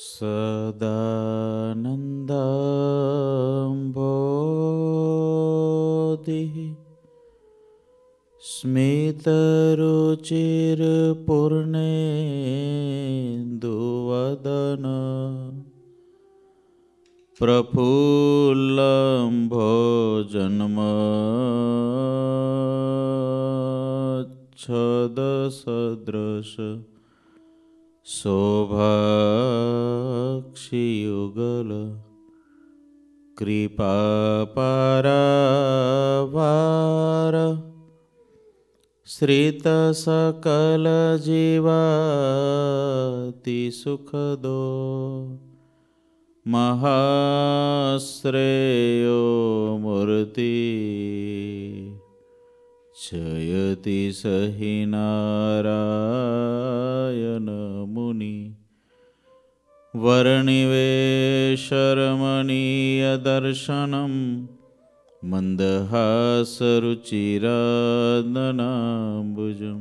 सदानन्दम्बोधिः स्मितरुचिर्पूर्णेन्दुवदन प्रफुल्लं भोजन्मच्छदसदृश शोभक्षियुगल कृपा पारवार जीवाति सुखदो महाश्रेयो मूर्ति जयति स हि नारयनमुनि वरणिवेशरमणीयदर्शनं मन्दहासरुचिरादनाम्बुजं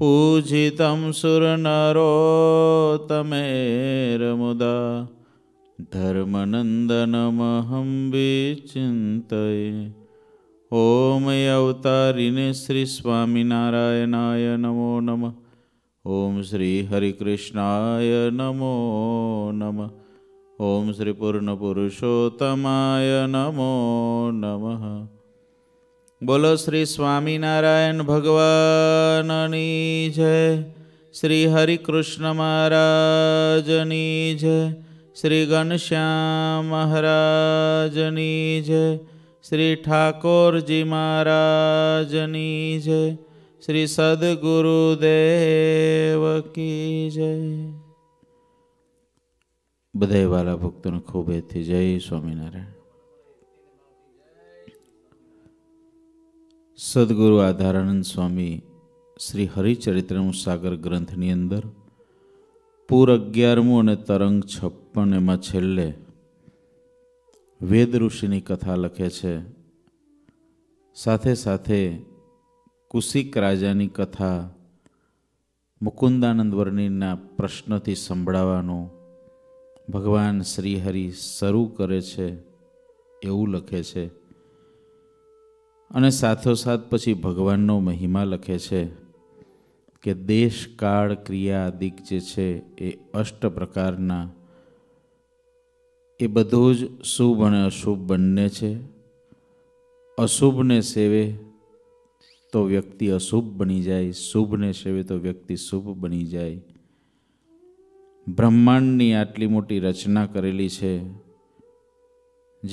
पूजितं सुरनरोतमेरमुदा धर्मनन्दनमहं विचिन्तये ઓમ અવતારીને શ્રી સ્વામિનારાયણાય નમો નમ ઓમ શ્રી હરિકૃષ્ણાય નમો નમ ઓમ શ્રી પૂર્ણ પુરુષોત્તમાય નમો નમઃ બોલો શ્રી સ્વામિનારાયણ ભગવાનની જય શ્રી હરિકૃષ્ણ મહારાજની જય શ્રી ઘનશ્યામ મહારાજની જય શ્રી ઠાકોરજી મહારાજની જય શ્રી સદગુરુદેવ કી જય બધા વાલા ભક્તોને ખૂબ એથી જય સ્વામિનારાયણ સદગુરુ આધારાનંદ સ્વામી શ્રી હરિચરિત્રનું સાગર ગ્રંથની અંદર પૂર અગિયારમું અને તરંગ છપ્પન એમાં છેલ્લે વેદ ઋષિની કથા લખે છે સાથે સાથે કુશિક રાજાની કથા મુકુંદાનંદ વર્ણિના પ્રશ્નથી સંભળાવાનું ભગવાન શ્રીહરિ શરૂ કરે છે એવું લખે છે અને સાથોસાથ પછી ભગવાનનો મહિમા લખે છે કે દેશ કાળ ક્રિયા આદિક જે છે એ અષ્ટ પ્રકારના એ બધું જ શુભ અને અશુભ બંને છે અશુભને સેવે તો વ્યક્તિ અશુભ બની જાય શુભને સેવે તો વ્યક્તિ શુભ બની જાય બ્રહ્માંડની આટલી મોટી રચના કરેલી છે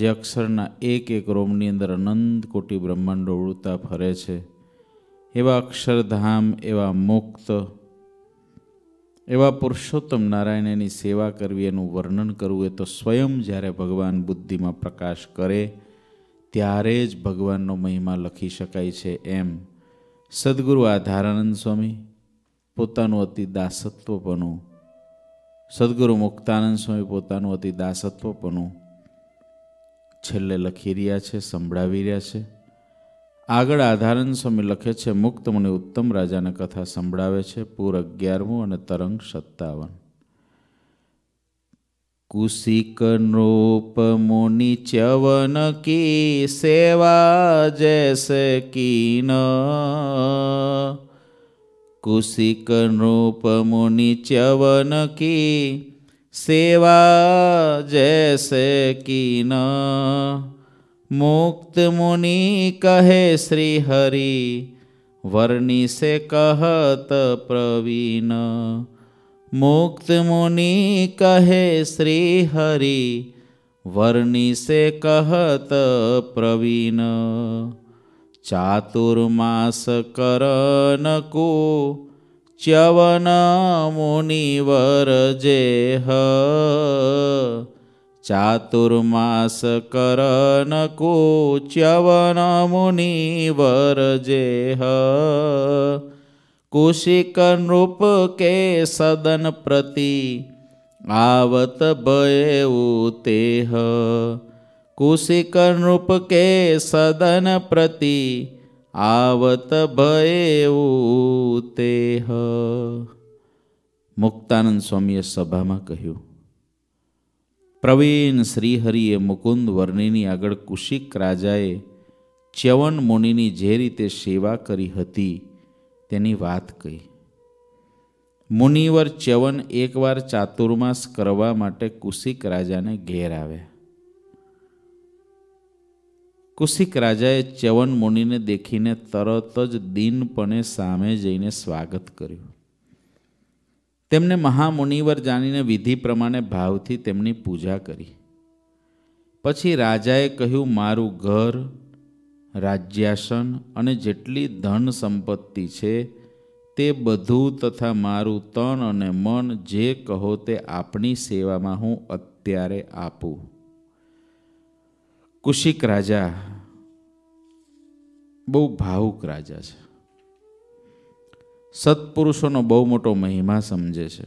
જે અક્ષરના એક એક રોમની અંદર અનંત કોટી બ્રહ્માંડો ઉડતા ફરે છે એવા અક્ષરધામ એવા મુક્ત એવા પુરુષોત્તમ નારાયણ એની સેવા કરવી એનું વર્ણન કરવું એ તો સ્વયં જ્યારે ભગવાન બુદ્ધિમાં પ્રકાશ કરે ત્યારે જ ભગવાનનો મહિમા લખી શકાય છે એમ સદગુરુ આધારાનંદ સ્વામી પોતાનું અતિ દાસત્વપણું સદગુરુ મુક્તાનંદ સ્વામી પોતાનું અતિ દાસત્વપણું છેલ્લે લખી રહ્યા છે સંભળાવી રહ્યા છે આગળ આધારન સ્વામી લખે છે મુક્ત મને ઉત્તમ રાજાને કથા સંભળાવે છે પૂર અગિયારમું અને તરંગ સત્તાવન કુશિક નૃપ મુનિ ચ્યવન કી સેવા જૈસે કીન કુશિક નૃપ મુનિ ચ્યવન કી સેવા જૈસે કીન મુક્ત મુનિ કહે શ્રી હરિ વર્ણિ સે કહત પ્રવીણ મુક્ત મુનિ કહે શ્રી હરિ વર્ણિ સે કહત પ્રવીણ ચાતુર્માસ કરન કો ચ્યવન મુનિવર જેહ ચાતુર્માસ કરન કુચ્યવન મુનિવર જેહ કુશિક નૃપ કે સદન પ્રતિ આવત ભયુ તેહ કુશિક નૃપ કે સદન પ્રતિ આવત ભયુ તેહ મુક્તાનંદ સ્વામીએ સભામાં કહ્યું પ્રવીણ શ્રીહરિએ મુકુંદ વર્ણિની આગળ કુશિક રાજાએ ચ્યવન મુનિની જે રીતે સેવા કરી હતી તેની વાત કહી મુનિવર ચ્યવન એકવાર ચાતુર્માસ કરવા માટે કુશિક રાજાને ઘેર આવ્યા કુશિક રાજાએ ચ્યવન મુનિને દેખીને તરત જ દિનપણે સામે જઈને સ્વાગત કર્યું તેમને મહામુનિવર જાણીને વિધિ પ્રમાણે ભાવથી તેમની પૂજા કરી પછી રાજાએ કહ્યું મારું ઘર રાજ્યાસન અને જેટલી ધન સંપત્તિ છે તે બધું તથા મારું તન અને મન જે કહો તે આપણી સેવામાં હું અત્યારે આપું કુશિક રાજા બહુ ભાવુક રાજા છે સત્પુરુષોનો બહુ મોટો મહિમા સમજે છે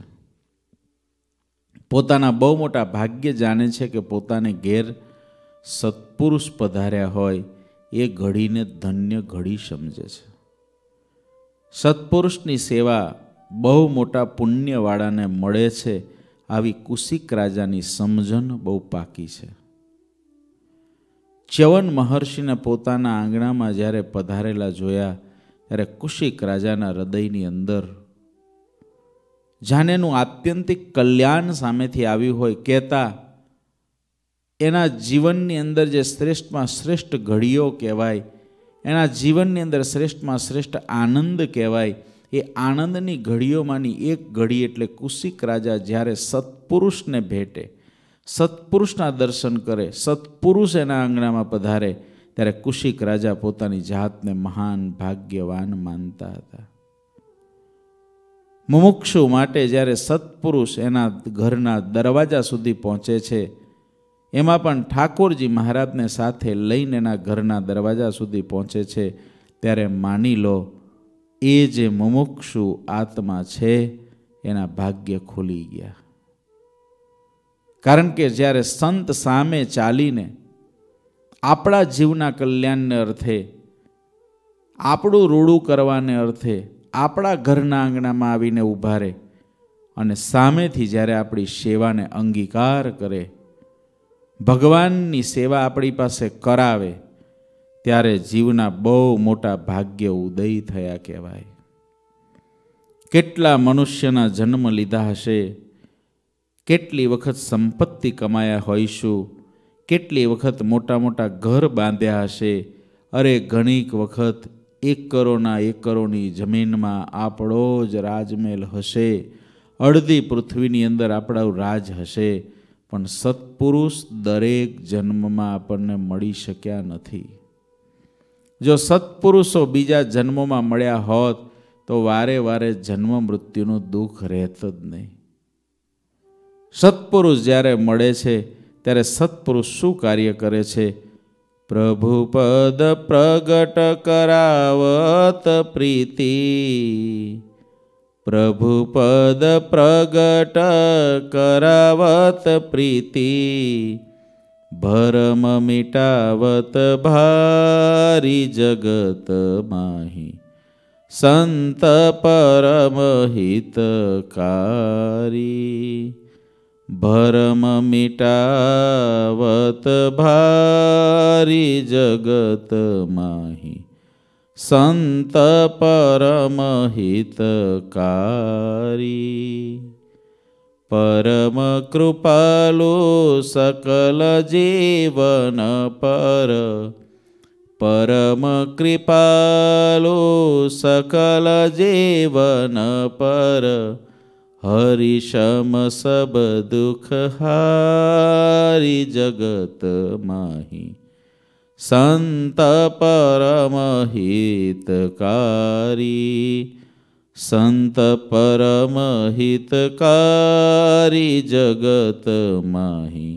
પોતાના બહુ મોટા ભાગ્ય જાણે છે કે પોતાને ઘેર સત્પુરુષ પધાર્યા હોય એ ઘડીને ધન્ય ઘડી સમજે છે સત્પુરુષની સેવા બહુ મોટા પુણ્યવાળાને મળે છે આવી કુશિક રાજાની સમજણ બહુ પાકી છે ચ્યવન મહર્ષિને પોતાના આંગણામાં જ્યારે પધારેલા જોયા ત્યારે કુશિક રાજાના હૃદયની અંદર જાનેનું આત્યંતિક કલ્યાણ સામેથી આવ્યું હોય કહેતા એના જીવનની અંદર જે શ્રેષ્ઠમાં શ્રેષ્ઠ ઘડીઓ કહેવાય એના જીવનની અંદર શ્રેષ્ઠમાં શ્રેષ્ઠ આનંદ કહેવાય એ આનંદની ઘડીઓમાંની એક ઘડી એટલે કુશિક રાજા જ્યારે સત્પુરુષને ભેટે સત્પુરુષના દર્શન કરે સત્પુરુષ એના આંગણામાં પધારે ત્યારે કુશિક રાજા પોતાની જાતને મહાન ભાગ્યવાન માનતા હતા મુમુક્ષુ માટે જ્યારે સત્પુરુષ એના ઘરના દરવાજા સુધી પહોંચે છે એમાં પણ ઠાકોરજી મહારાજને સાથે લઈને એના ઘરના દરવાજા સુધી પહોંચે છે ત્યારે માની લો એ જે મુમુક્ષુ આત્મા છે એના ભાગ્ય ખુલી ગયા કારણ કે જ્યારે સંત સામે ચાલીને આપણા જીવના કલ્યાણને અર્થે આપણું રૂડું કરવાને અર્થે આપણા ઘરના આંગણામાં આવીને ઊભા રહે અને સામેથી જ્યારે આપણી સેવાને અંગીકાર કરે ભગવાનની સેવા આપણી પાસે કરાવે ત્યારે જીવના બહુ મોટા ભાગ્ય ઉદય થયા કહેવાય કેટલા મનુષ્યના જન્મ લીધા હશે કેટલી વખત સંપત્તિ કમાયા હોઈશું કેટલી વખત મોટા મોટા ઘર બાંધ્યા હશે અરે ઘણીક વખત એક એક એકરોની જમીનમાં આપણો જ રાજમહેલ હશે અડધી પૃથ્વીની અંદર આપણા રાજ હશે પણ સત્પુરુષ દરેક જન્મમાં આપણને મળી શક્યા નથી જો સત્પુરુષો બીજા જન્મોમાં મળ્યા હોત તો વારે વારે જન્મ મૃત્યુનું દુઃખ રહેત જ નહીં સત્પુરુષ જ્યારે મળે છે ત્યારે સત્પુરુષ શું કાર્ય કરે છે પ્રભુપદ પ્રગટ કરાવત પ્રીતિ પ્રભુપદ પ્રગટ કરાવત પ્રીતિ ભરમ મિટાવત ભારી જગત માહી સંત પરમ હિતકારી भरममिटावत भारि जगतमहि सन्त संत परम कृपालो कृपालु सकल जीवन पर હરિ શમ સબ દુઃખ હારી જગત માહી સંત પરમ હિતકારી સંત પરમ હિતકારી જગત માહી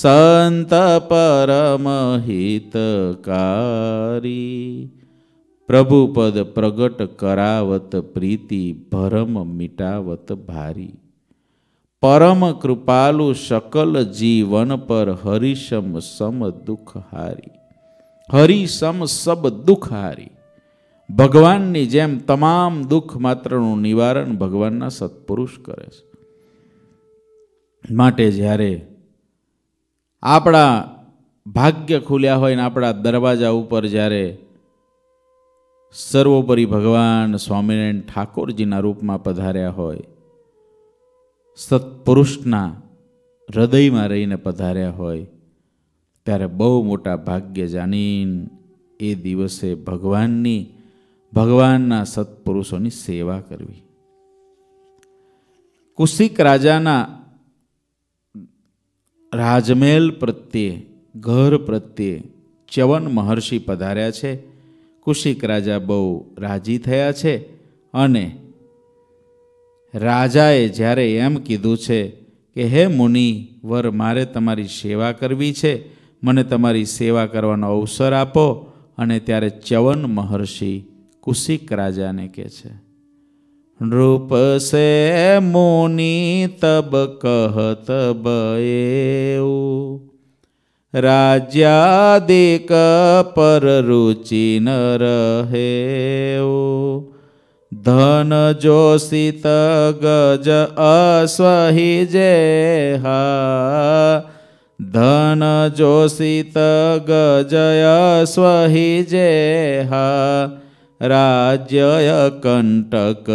સંત પરમ હિતકારી પ્રભુપદ પ્રગટ કરાવત પ્રીતિ ભરમ મિટાવત ભારી પરમ કૃપાલુ શકલ જીવન પર હરિશમ સમ દુઃખ હારી હરિશમ સબ દુઃખ હારી ભગવાનની જેમ તમામ દુઃખ માત્રનું નિવારણ ભગવાનના સત્પુરુષ કરે છે માટે જ્યારે આપણા ભાગ્ય ખુલ્યા હોય ને આપણા દરવાજા ઉપર જ્યારે સર્વોપરી ભગવાન સ્વામિનારાયણ ઠાકોરજીના રૂપમાં પધાર્યા હોય સત્પુરુષના હૃદયમાં રહીને પધાર્યા હોય ત્યારે બહુ મોટા ભાગ્ય જાણીને એ દિવસે ભગવાનની ભગવાનના સત્પુરુષોની સેવા કરવી કુશિક રાજાના રાજમહેલ પ્રત્યે ઘર પ્રત્યે ચ્યવન મહર્ષિ પધાર્યા છે કુશિક રાજા બહુ રાજી થયા છે અને રાજાએ જ્યારે એમ કીધું છે કે હે મુનિ વર મારે તમારી સેવા કરવી છે મને તમારી સેવા કરવાનો અવસર આપો અને ત્યારે ચવન મહર્ષિ કુશિક રાજાને કહે છે નૃપ સે મુનિ તબ કહત બયેવું રાજ્યાદિક પર રુચિ ન રહે ધન જોષિત ગજ અસ્વહી જે હા ધન જોષિત ગજય સ્વહી જે હા રાજ્યય કંટક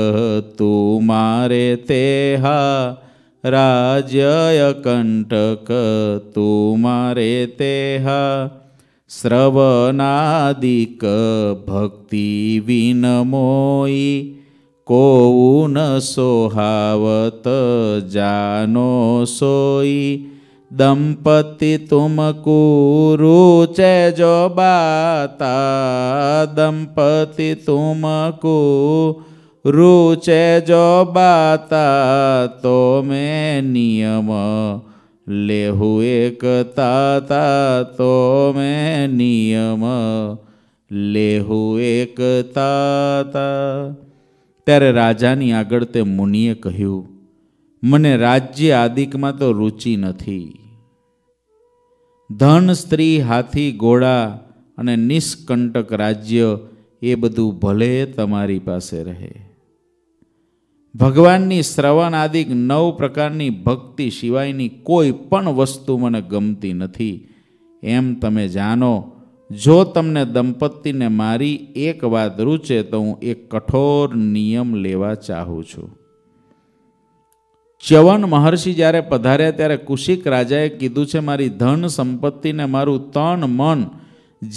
તું મારે તે હા રાજ્ય કંટક તુમારે તેહા શ્રવણાદિક ભક્તિ વિનમોઈ કોઉન સોહાવત જાનો સોઈ દંપતિ તુમકુ રૂચે જો બાતા દંપતિ તુમકુ રૂચે જો બાતા તો મેં નિયમ એક તાતા તો મે નિયમ લેહુ તાતા ત્યારે રાજાની આગળ તે મુનિએ કહ્યું મને રાજ્ય આદિકમાં તો રુચિ નથી ધન સ્ત્રી હાથી ઘોડા અને નિષ્કંટક રાજ્ય એ બધું ભલે તમારી પાસે રહે ભગવાનની શ્રવણ આદિક નવ પ્રકારની ભક્તિ સિવાયની કોઈ પણ વસ્તુ મને ગમતી નથી એમ તમે જાણો જો તમને દંપતીને મારી એક વાત રૂચે તો હું એક કઠોર નિયમ લેવા ચાહું છું ચ્યવન મહર્ષિ જ્યારે પધાર્યા ત્યારે કુશિક રાજાએ કીધું છે મારી ધન સંપત્તિને મારું તન મન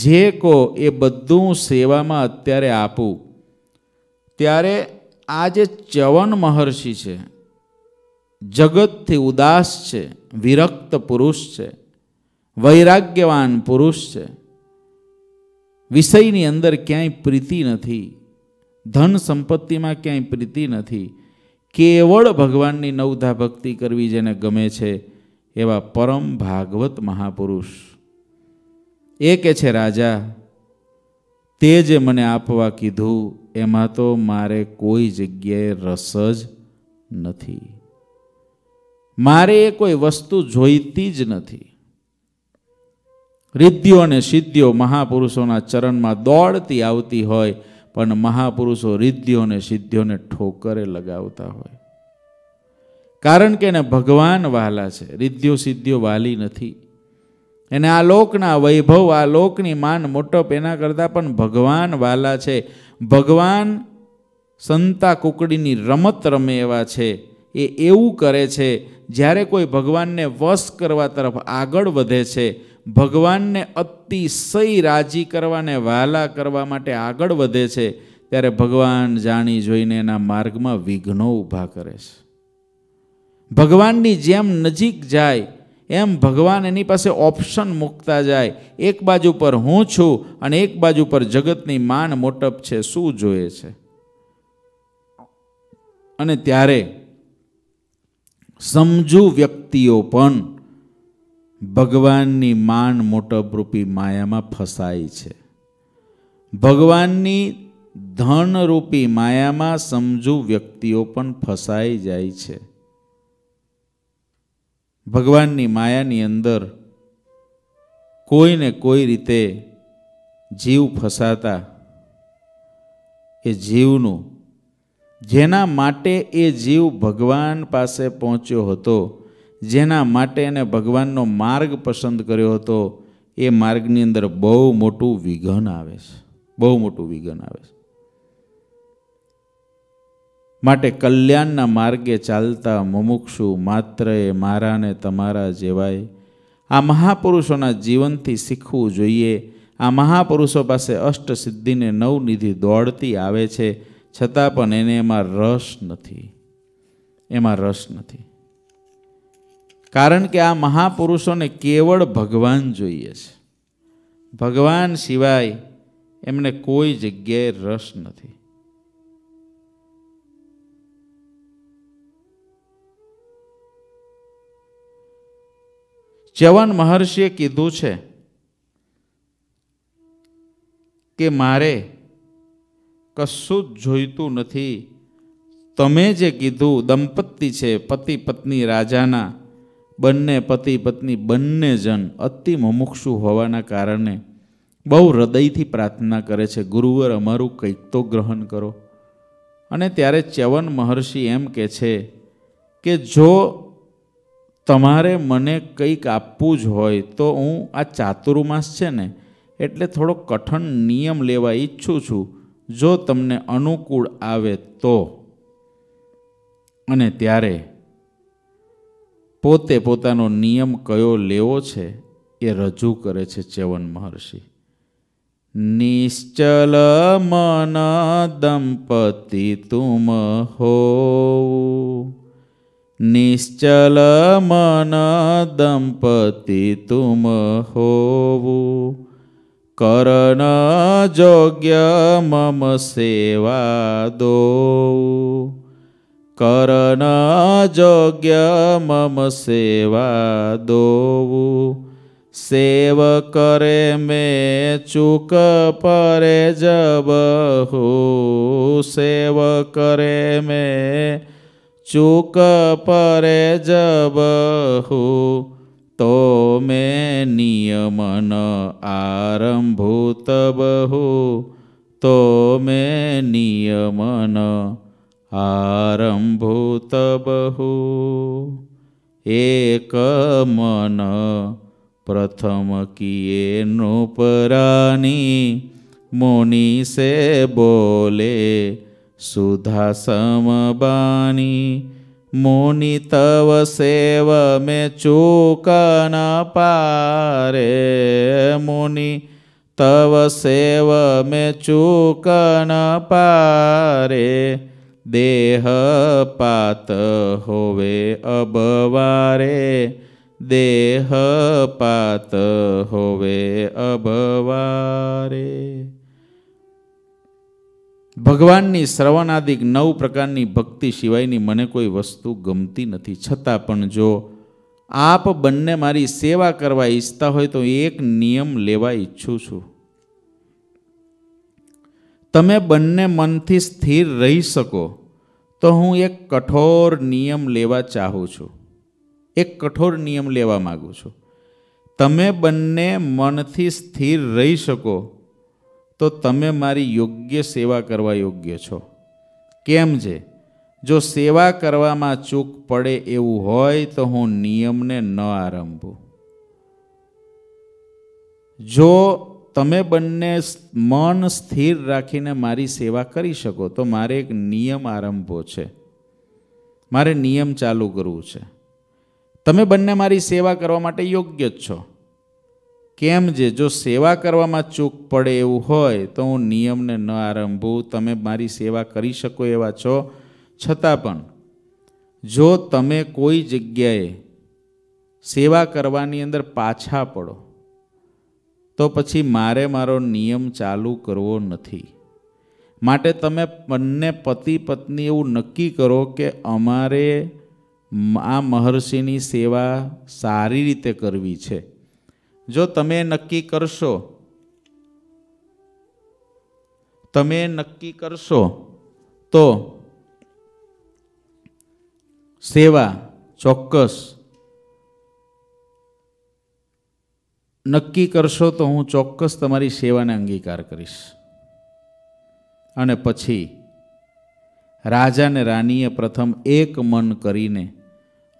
જે કો એ બધું સેવામાં અત્યારે આપું ત્યારે આ જે ચ્યવન મહર્ષિ છે જગતથી ઉદાસ છે વિરક્ત પુરુષ છે વૈરાગ્યવાન પુરુષ છે વિષયની અંદર ક્યાંય પ્રીતિ નથી ધન સંપત્તિમાં ક્યાંય પ્રીતિ નથી કેવળ ભગવાનની નવધા ભક્તિ કરવી જેને ગમે છે એવા પરમ ભાગવત મહાપુરુષ એ કે છે રાજા તે જે મને આપવા કીધું એમાં તો મારે કોઈ જગ્યાએ રસ જ નથી મારે એ કોઈ વસ્તુ જોઈતી જ નથી રિદ્ધિઓ અને સિદ્ધિઓ મહાપુરુષોના ચરણમાં દોડતી આવતી હોય પણ મહાપુરુષો રિદ્ધિઓ અને સિદ્ધિઓને ઠોકરે લગાવતા હોય કારણ કે એને ભગવાન વહાલા છે રિદ્ધિઓ સિદ્ધિઓ વાલી નથી એને આ લોકના વૈભવ આ લોકની માન મોટપ એના કરતાં પણ ભગવાન વાલા છે ભગવાન સંતા કુકડીની રમત રમે એવા છે એ એવું કરે છે જ્યારે કોઈ ભગવાનને વશ કરવા તરફ આગળ વધે છે ભગવાનને અતિશય રાજી કરવાને વહાલા કરવા માટે આગળ વધે છે ત્યારે ભગવાન જાણી જોઈને એના માર્ગમાં વિઘ્નો ઊભા કરે છે ભગવાનની જેમ નજીક જાય એમ ભગવાન એની પાસે ઓપ્શન મૂકતા જાય એક બાજુ પર હું છું અને એક બાજુ પર જગતની માન મોટપ છે શું જોઈએ છે અને ત્યારે સમજુ વ્યક્તિઓ પણ ભગવાનની માન મોટપરૂપી માયામાં ફસાય છે ભગવાનની ધનરૂપી માયામાં સમજુ વ્યક્તિઓ પણ ફસાઈ જાય છે ભગવાનની માયાની અંદર કોઈને કોઈ રીતે જીવ ફસાતા એ જીવનું જેના માટે એ જીવ ભગવાન પાસે પહોંચ્યો હતો જેના માટે એને ભગવાનનો માર્ગ પસંદ કર્યો હતો એ માર્ગની અંદર બહુ મોટું વિઘન આવે છે બહુ મોટું વિઘન આવે છે માટે કલ્યાણના માર્ગે ચાલતા મુમુક્ષુ માત્ર એ મારાને તમારા જેવાય આ મહાપુરુષોના જીવનથી શીખવું જોઈએ આ મહાપુરુષો પાસે અષ્ટ સિદ્ધિને નવનિધિ દોડતી આવે છે છતાં પણ એને એમાં રસ નથી એમાં રસ નથી કારણ કે આ મહાપુરુષોને કેવળ ભગવાન જોઈએ છે ભગવાન સિવાય એમને કોઈ જગ્યાએ રસ નથી જવાન મહર્ષિએ કીધું છે કે મારે કશું જ જોઈતું નથી તમે જે કીધું દંપતી છે પતિ પત્ની રાજાના બંને પતિ પત્ની બંને જન અતિ મુમુક્ષુ હોવાના કારણે બહુ હૃદયથી પ્રાર્થના કરે છે ગુરુવર અમારું કંઈક તો ગ્રહણ કરો અને ત્યારે ચ્યવન મહર્ષિ એમ કહે છે કે જો તમારે મને કંઈક આપવું જ હોય તો હું આ ચાતુર્માસ છે ને એટલે થોડો કઠણ નિયમ લેવા ઈચ્છું છું જો તમને અનુકૂળ આવે તો અને ત્યારે પોતે પોતાનો નિયમ કયો લેવો છે એ રજૂ કરે છે ચેવન મહર્ષિ નિશ્ચલ મન દંપતિ તુમ હોવ નિશ્ચલ મન દંપતિ તુમ હોવું કરન જોગ્ય મમ સેવા દો કરન જોગ્ય મમ સેવા દોવું સેવ કરે મે ચૂક પરે જબ હો સેવ કરે મેં ચૂક પરે જબહુ તો મેં નિયમન આરંભૂત બહુ તો મેં નિયમન આરંભૂત બહુ એક મન પ્રથમ કિયે નૃપરાની મુનિ સે બોલે सुधा समबानी मुनि तव सेव में चूक न पारे मुनि तव सेव में चूक न पारे देह पात होवे अब वारे देह पात होवे अब वारे ભગવાનની શ્રવણાદિક નવ પ્રકારની ભક્તિ સિવાયની મને કોઈ વસ્તુ ગમતી નથી છતાં પણ જો આપ બંને મારી સેવા કરવા ઈચ્છતા હોય તો એક નિયમ લેવા ઈચ્છું છું તમે બંને મનથી સ્થિર રહી શકો તો હું એક કઠોર નિયમ લેવા ચાહું છું એક કઠોર નિયમ લેવા માગું છું તમે બંને મનથી સ્થિર રહી શકો તો તમે મારી યોગ્ય સેવા કરવા યોગ્ય છો કેમ છે જો સેવા કરવામાં ચૂક પડે એવું હોય તો હું નિયમને ન આરંભું જો તમે બંને મન સ્થિર રાખીને મારી સેવા કરી શકો તો મારે એક નિયમ આરંભો છે મારે નિયમ ચાલુ કરવું છે તમે બંને મારી સેવા કરવા માટે યોગ્ય જ છો કેમ જે જો સેવા કરવામાં ચૂક પડે એવું હોય તો હું નિયમને ન આરંભું તમે મારી સેવા કરી શકો એવા છો છતાં પણ જો તમે કોઈ જગ્યાએ સેવા કરવાની અંદર પાછા પડો તો પછી મારે મારો નિયમ ચાલુ કરવો નથી માટે તમે બંને પતિ પત્ની એવું નક્કી કરો કે અમારે આ મહર્ષિની સેવા સારી રીતે કરવી છે જો તમે નક્કી કરશો તમે નક્કી કરશો તો સેવા ચોક્કસ નક્કી કરશો તો હું ચોક્કસ તમારી સેવાને અંગીકાર કરીશ અને પછી રાજાને ને રાણીએ પ્રથમ એક મન કરીને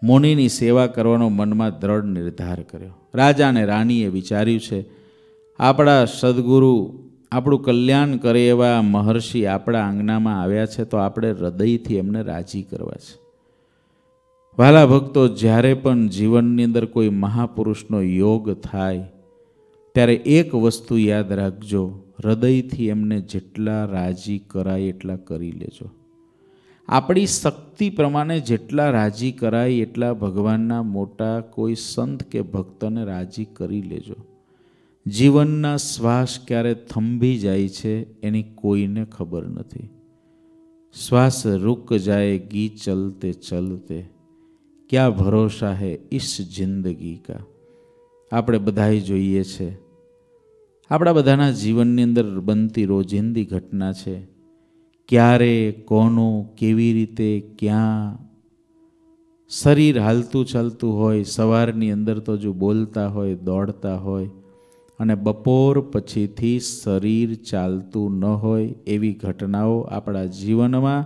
મુનિની સેવા કરવાનો મનમાં દ્રઢ નિર્ધાર કર્યો રાજા અને રાણીએ વિચાર્યું છે આપણા સદગુરુ આપણું કલ્યાણ કરે એવા મહર્ષિ આપણા આંગણામાં આવ્યા છે તો આપણે હૃદયથી એમને રાજી કરવા છે વાલા ભક્તો જ્યારે પણ જીવનની અંદર કોઈ મહાપુરુષનો યોગ થાય ત્યારે એક વસ્તુ યાદ રાખજો હૃદયથી એમને જેટલા રાજી કરાય એટલા કરી લેજો આપણી શક્તિ પ્રમાણે જેટલા રાજી કરાય એટલા ભગવાનના મોટા કોઈ સંત કે ભક્તને રાજી કરી લેજો જીવનના શ્વાસ ક્યારે થંભી જાય છે એની કોઈને ખબર નથી શ્વાસ રૂક જાય ગી ચલતે ચલતે ક્યાં ભરોસા હે ઈશ જિંદગી કા આપણે બધાએ જોઈએ છે આપણા બધાના જીવનની અંદર બનતી રોજિંદી ઘટના છે ક્યારે કોનું કેવી રીતે ક્યાં શરીર હાલતું ચાલતું હોય સવારની અંદર તો જો બોલતા હોય દોડતા હોય અને બપોર પછીથી શરીર ચાલતું ન હોય એવી ઘટનાઓ આપણા જીવનમાં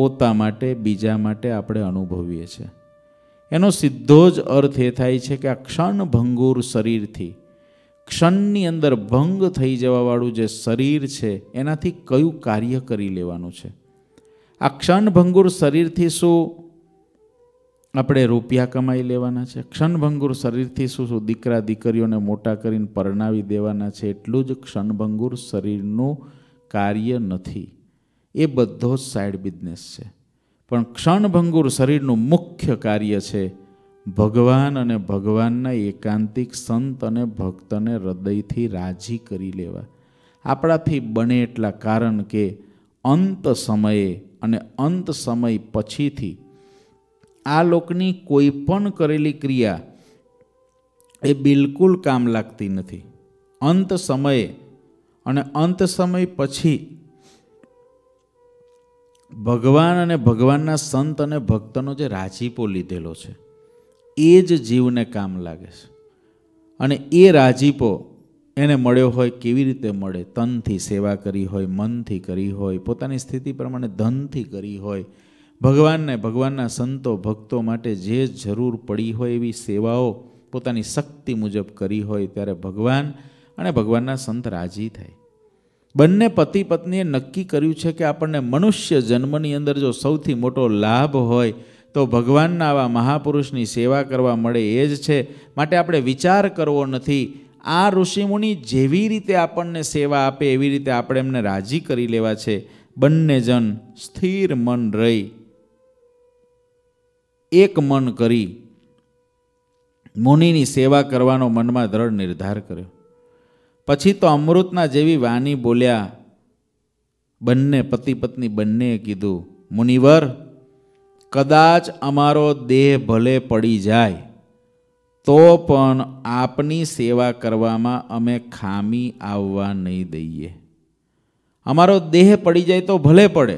પોતા માટે બીજા માટે આપણે અનુભવીએ છીએ એનો સીધો જ અર્થ એ થાય છે કે આ ક્ષણભંગુર શરીરથી ક્ષણની અંદર ભંગ થઈ જવાવાળું જે શરીર છે એનાથી કયું કાર્ય કરી લેવાનું છે આ ક્ષણભંગુર શરીરથી શું આપણે રૂપિયા કમાઈ લેવાના છે ક્ષણભંગુર શરીરથી શું શું દીકરા દીકરીઓને મોટા કરીને પરણાવી દેવાના છે એટલું જ ક્ષણભંગુર શરીરનું કાર્ય નથી એ બધો જ સાઇડ બિઝનેસ છે પણ ક્ષણભંગુર શરીરનું મુખ્ય કાર્ય છે ભગવાન અને ભગવાનના એકાંતિક સંત અને ભક્તને હૃદયથી રાજી કરી લેવા આપણાથી બને એટલા કારણ કે અંત સમયે અને અંત સમય પછીથી આ લોકની કોઈ પણ કરેલી ક્રિયા એ બિલકુલ કામ લાગતી નથી અંત સમયે અને અંત સમય પછી ભગવાન અને ભગવાનના સંત અને ભક્તનો જે રાજીપો લીધેલો છે એ જ જીવને કામ લાગે છે અને એ રાજીપો એને મળ્યો હોય કેવી રીતે મળે તનથી સેવા કરી હોય મનથી કરી હોય પોતાની સ્થિતિ પ્રમાણે ધનથી કરી હોય ભગવાનને ભગવાનના સંતો ભક્તો માટે જે જરૂર પડી હોય એવી સેવાઓ પોતાની શક્તિ મુજબ કરી હોય ત્યારે ભગવાન અને ભગવાનના સંત રાજી થાય બંને પતિ પત્નીએ નક્કી કર્યું છે કે આપણને મનુષ્ય જન્મની અંદર જો સૌથી મોટો લાભ હોય તો ભગવાનના આવા મહાપુરુષની સેવા કરવા મળે એ જ છે માટે આપણે વિચાર કરવો નથી આ ઋષિમુનિ જેવી રીતે આપણને સેવા આપે એવી રીતે આપણે એમને રાજી કરી લેવા છે બંને જન સ્થિર મન રહી એક મન કરી મુનિની સેવા કરવાનો મનમાં દ્રઢ નિર્ધાર કર્યો પછી તો અમૃતના જેવી વાની બોલ્યા બંને પતિ પત્ની બંનેએ કીધું મુનિવર કદાચ અમારો દેહ ભલે પડી જાય તો પણ આપની સેવા કરવામાં અમે ખામી આવવા નહીં દઈએ અમારો દેહ પડી જાય તો ભલે પડે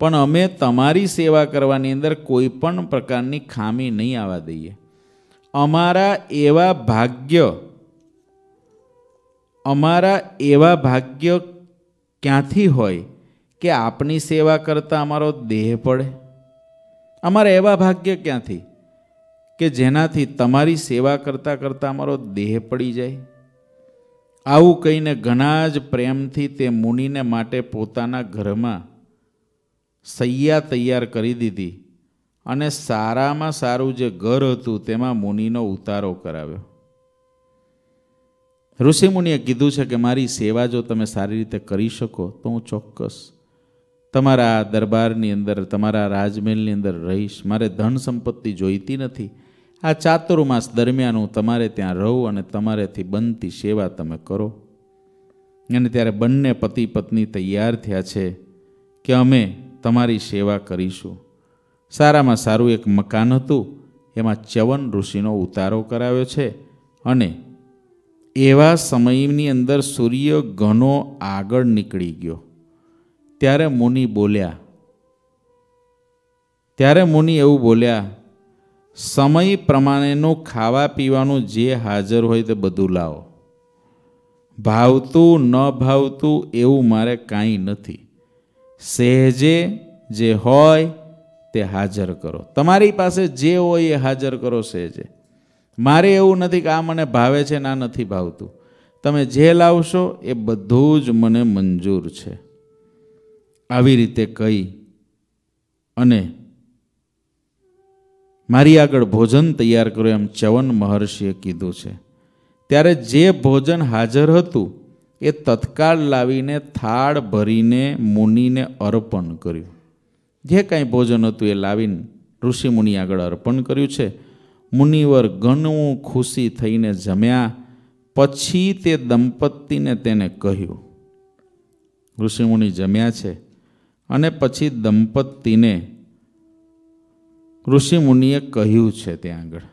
પણ અમે તમારી સેવા કરવાની અંદર કોઈ પણ પ્રકારની ખામી નહીં આવવા દઈએ અમારા એવા ભાગ્ય અમારા એવા ભાગ્ય ક્યાંથી હોય કે આપની સેવા કરતાં અમારો દેહ પડે અમારે એવા ભાગ્ય ક્યાંથી કે જેનાથી તમારી સેવા કરતાં કરતાં અમારો દેહ પડી જાય આવું કહીને ઘણા જ પ્રેમથી તે મુનિને માટે પોતાના ઘરમાં સૈયા તૈયાર કરી દીધી અને સારામાં સારું જે ઘર હતું તેમાં મુનિનો ઉતારો કરાવ્યો ઋષિમુનિએ કીધું છે કે મારી સેવા જો તમે સારી રીતે કરી શકો તો હું ચોક્કસ તમારા દરબારની અંદર તમારા રાજમહેલની અંદર રહીશ મારે ધન સંપત્તિ જોઈતી નથી આ ચાતુર્માસ દરમિયાન હું તમારે ત્યાં રહું અને તમારેથી બનતી સેવા તમે કરો અને ત્યારે બંને પતિ પત્ની તૈયાર થયા છે કે અમે તમારી સેવા કરીશું સારામાં સારું એક મકાન હતું એમાં ચવન ઋષિનો ઉતારો કરાવ્યો છે અને એવા સમયની અંદર સૂર્ય ઘણો આગળ નીકળી ગયો ત્યારે મુનિ બોલ્યા ત્યારે મુનિ એવું બોલ્યા સમય પ્રમાણેનું ખાવા પીવાનું જે હાજર હોય તે બધું લાવો ભાવતું ન ભાવતું એવું મારે કાંઈ નથી સહેજે જે હોય તે હાજર કરો તમારી પાસે જે હોય એ હાજર કરો સહેજે મારે એવું નથી કે આ મને ભાવે છે ના નથી ભાવતું તમે જે લાવશો એ બધું જ મને મંજૂર છે આવી રીતે કહી અને મારી આગળ ભોજન તૈયાર કરો એમ ચવન મહર્ષિએ કીધું છે ત્યારે જે ભોજન હાજર હતું એ તત્કાળ લાવીને થાળ ભરીને મુનિને અર્પણ કર્યું જે કાંઈ ભોજન હતું એ લાવીને ઋષિ મુનિ આગળ અર્પણ કર્યું છે મુનિવર ઘણું ખુશી થઈને જમ્યા પછી તે દંપતીને તેને કહ્યું ઋષિમુનિ જમ્યા છે અને પછી દંપતિને ઋષિમુનિએ કહ્યું છે ત્યાં આગળ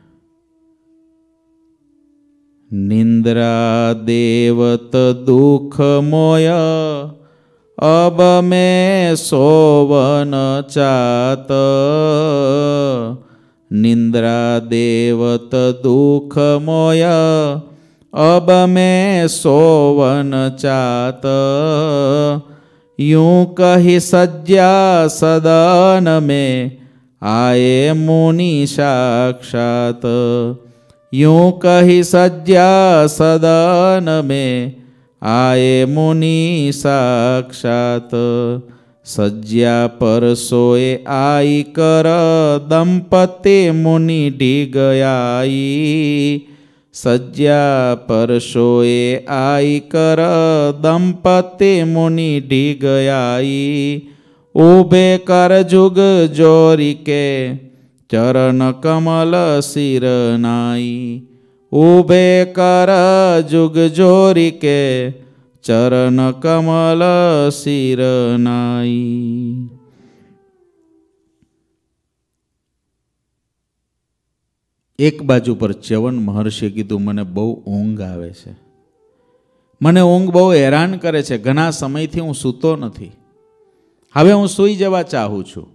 નિંદ્રા દેવત દુઃખ મોય અબ મે સોવન ચાત નિંદ્રા દેવત દુઃખ મોય અબ મે સોવન ચાત यूं कही सज्जा सदन में आए मुनि साक्षात यूं कही सज्जा सदन में आए मुनि साक्षात સજ્યા પર સોએ આઈ કર દંપતે મુનિ ઢી ગયાઈ સજ્યા પરશોએ આઈ કર દંપતિ મુનિ ઢી ગયાઈ ઉભે કર જુગ જોરી કે ચરણ કમલ શિર નાઈ ઉભે કર જુગ જોરી કે ચરણ કમલ શિર નાઈ એક બાજુ પર ચ્યવન મહર્ષિએ કીધું મને બહુ ઊંઘ આવે છે મને ઊંઘ બહુ હેરાન કરે છે ઘણા સમયથી હું સૂતો નથી હવે હું સૂઈ જવા ચાહું છું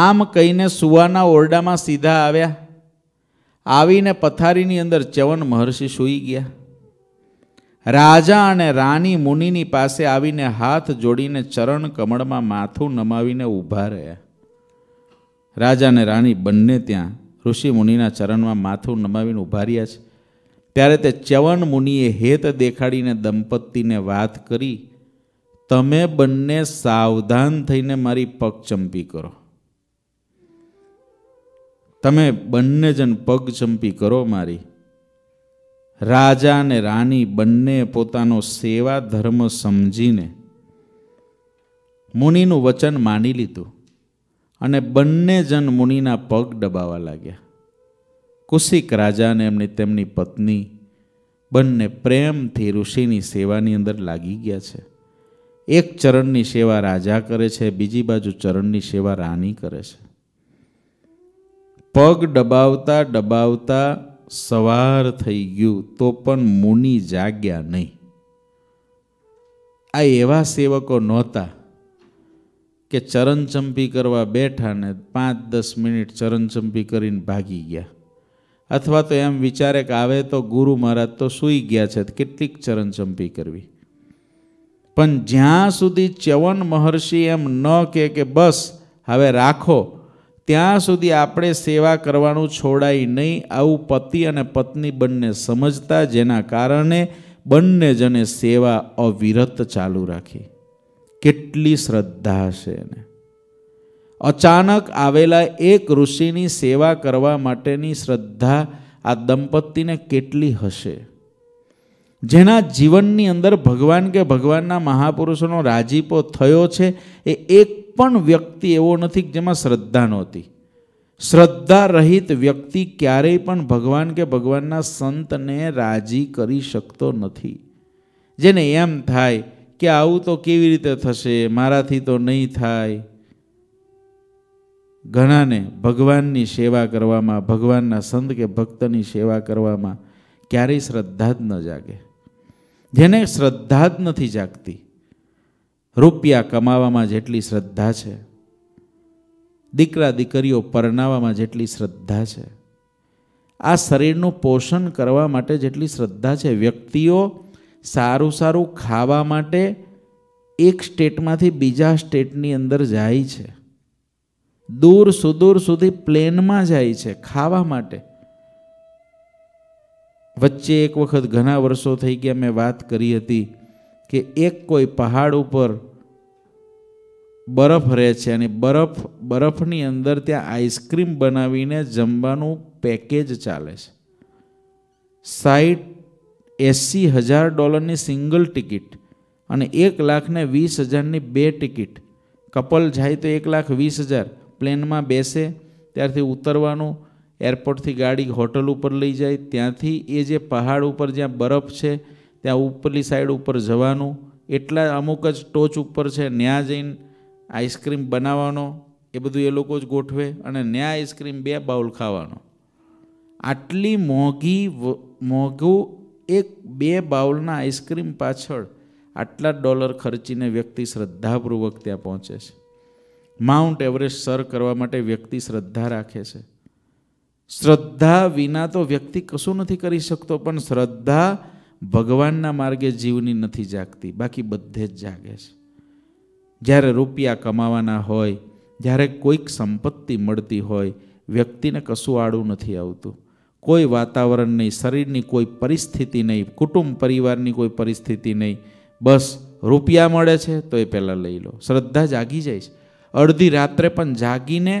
આમ કહીને સુવાના ઓરડામાં સીધા આવ્યા આવીને પથારીની અંદર ચ્યવન મહર્ષિ સૂઈ ગયા રાજા અને રાની મુનિની પાસે આવીને હાથ જોડીને ચરણ કમળમાં માથું નમાવીને ઊભા રહ્યા રાજા અને રાણી બંને ત્યાં ઋષિ મુનિના ચરણમાં માથું નમાવીને ઊભા રહ્યા છે ત્યારે તે ચવન મુનિએ હેત દેખાડીને દંપતીને વાત કરી તમે બંને સાવધાન થઈને મારી પગ ચંપી કરો તમે બંને જણ પગ ચંપી કરો મારી રાજા અને રાણી બંને પોતાનો સેવા ધર્મ સમજીને મુનિનું વચન માની લીધું અને બંને જન મુનિના પગ દબાવા લાગ્યા કુશિક રાજા અને એમની તેમની પત્ની બંને પ્રેમથી ઋષિની સેવાની અંદર લાગી ગયા છે એક ચરણની સેવા રાજા કરે છે બીજી બાજુ ચરણની સેવા રાની કરે છે પગ દબાવતા ડબાવતા સવાર થઈ ગયું તો પણ મુનિ જાગ્યા નહીં આ એવા સેવકો નહોતા કે ચરણચંપી કરવા બેઠા ને પાંચ દસ મિનિટ ચરણચંપી કરીને ભાગી ગયા અથવા તો એમ વિચારે કે આવે તો ગુરુ મહારાજ તો સૂઈ ગયા છે કેટલીક ચરણચંપી કરવી પણ જ્યાં સુધી ચ્યવન મહર્ષિ એમ ન કહે કે બસ હવે રાખો ત્યાં સુધી આપણે સેવા કરવાનું છોડાય નહીં આવું પતિ અને પત્ની બંને સમજતા જેના કારણે બંને જને સેવા અવિરત ચાલુ રાખી કેટલી શ્રદ્ધા હશે એને અચાનક આવેલા એક ઋષિની સેવા કરવા માટેની શ્રદ્ધા આ દંપતીને કેટલી હશે જેના જીવનની અંદર ભગવાન કે ભગવાનના મહાપુરુષોનો રાજીપો થયો છે એ એક પણ વ્યક્તિ એવો નથી જેમાં શ્રદ્ધા નહોતી શ્રદ્ધા રહિત વ્યક્તિ ક્યારેય પણ ભગવાન કે ભગવાનના સંતને રાજી કરી શકતો નથી જેને એમ થાય કે આવું તો કેવી રીતે થશે મારાથી તો નહીં થાય ઘણાને ભગવાનની સેવા કરવામાં ભગવાનના સંત કે ભક્તની સેવા કરવામાં ક્યારેય શ્રદ્ધા જ ન જાગે જેને શ્રદ્ધા જ નથી જાગતી રૂપિયા કમાવામાં જેટલી શ્રદ્ધા છે દીકરા દીકરીઓ પરણાવવામાં જેટલી શ્રદ્ધા છે આ શરીરનું પોષણ કરવા માટે જેટલી શ્રદ્ધા છે વ્યક્તિઓ સારું સારું ખાવા માટે એક સ્ટેટમાંથી બીજા સ્ટેટની અંદર જાય છે દૂર સુદૂર સુધી પ્લેનમાં જાય છે ખાવા માટે વચ્ચે એક વખત ઘણા વર્ષો થઈ ગયા મેં વાત કરી હતી કે એક કોઈ પહાડ ઉપર બરફ રહે છે અને બરફ બરફની અંદર ત્યાં આઈસ્ક્રીમ બનાવીને જમવાનું પેકેજ ચાલે છે સાઈઠ એંસી હજાર ડોલરની સિંગલ ટિકિટ અને એક લાખને વીસ હજારની બે ટિકિટ કપલ જાય તો એક લાખ વીસ હજાર પ્લેનમાં બેસે ત્યારથી ઉતરવાનું એરપોર્ટથી ગાડી હોટલ ઉપર લઈ જાય ત્યાંથી એ જે પહાડ ઉપર જ્યાં બરફ છે ત્યાં ઉપરલી સાઈડ ઉપર જવાનું એટલા અમુક જ ટોચ ઉપર છે ત્યાં જઈને આઈસ્ક્રીમ બનાવવાનો એ બધું એ લોકો જ ગોઠવે અને ત્યાં આઈસ્ક્રીમ બે બાઉલ ખાવાનો આટલી મોંઘી મોંઘું એક બે બાઉલના આઈસ્ક્રીમ પાછળ આટલા ડોલર ખર્ચીને વ્યક્તિ શ્રદ્ધાપૂર્વક ત્યાં પહોંચે છે માઉન્ટ એવરેસ્ટ સર કરવા માટે વ્યક્તિ શ્રદ્ધા રાખે છે શ્રદ્ધા વિના તો વ્યક્તિ કશું નથી કરી શકતો પણ શ્રદ્ધા ભગવાનના માર્ગે જીવની નથી જાગતી બાકી બધે જ જાગે છે જ્યારે રૂપિયા કમાવાના હોય જ્યારે કોઈક સંપત્તિ મળતી હોય વ્યક્તિને કશું આડું નથી આવતું કોઈ વાતાવરણ નહીં શરીરની કોઈ પરિસ્થિતિ નહીં કુટુંબ પરિવારની કોઈ પરિસ્થિતિ નહીં બસ રૂપિયા મળે છે તો એ પહેલાં લઈ લો શ્રદ્ધા જાગી જાય છે અડધી રાત્રે પણ જાગીને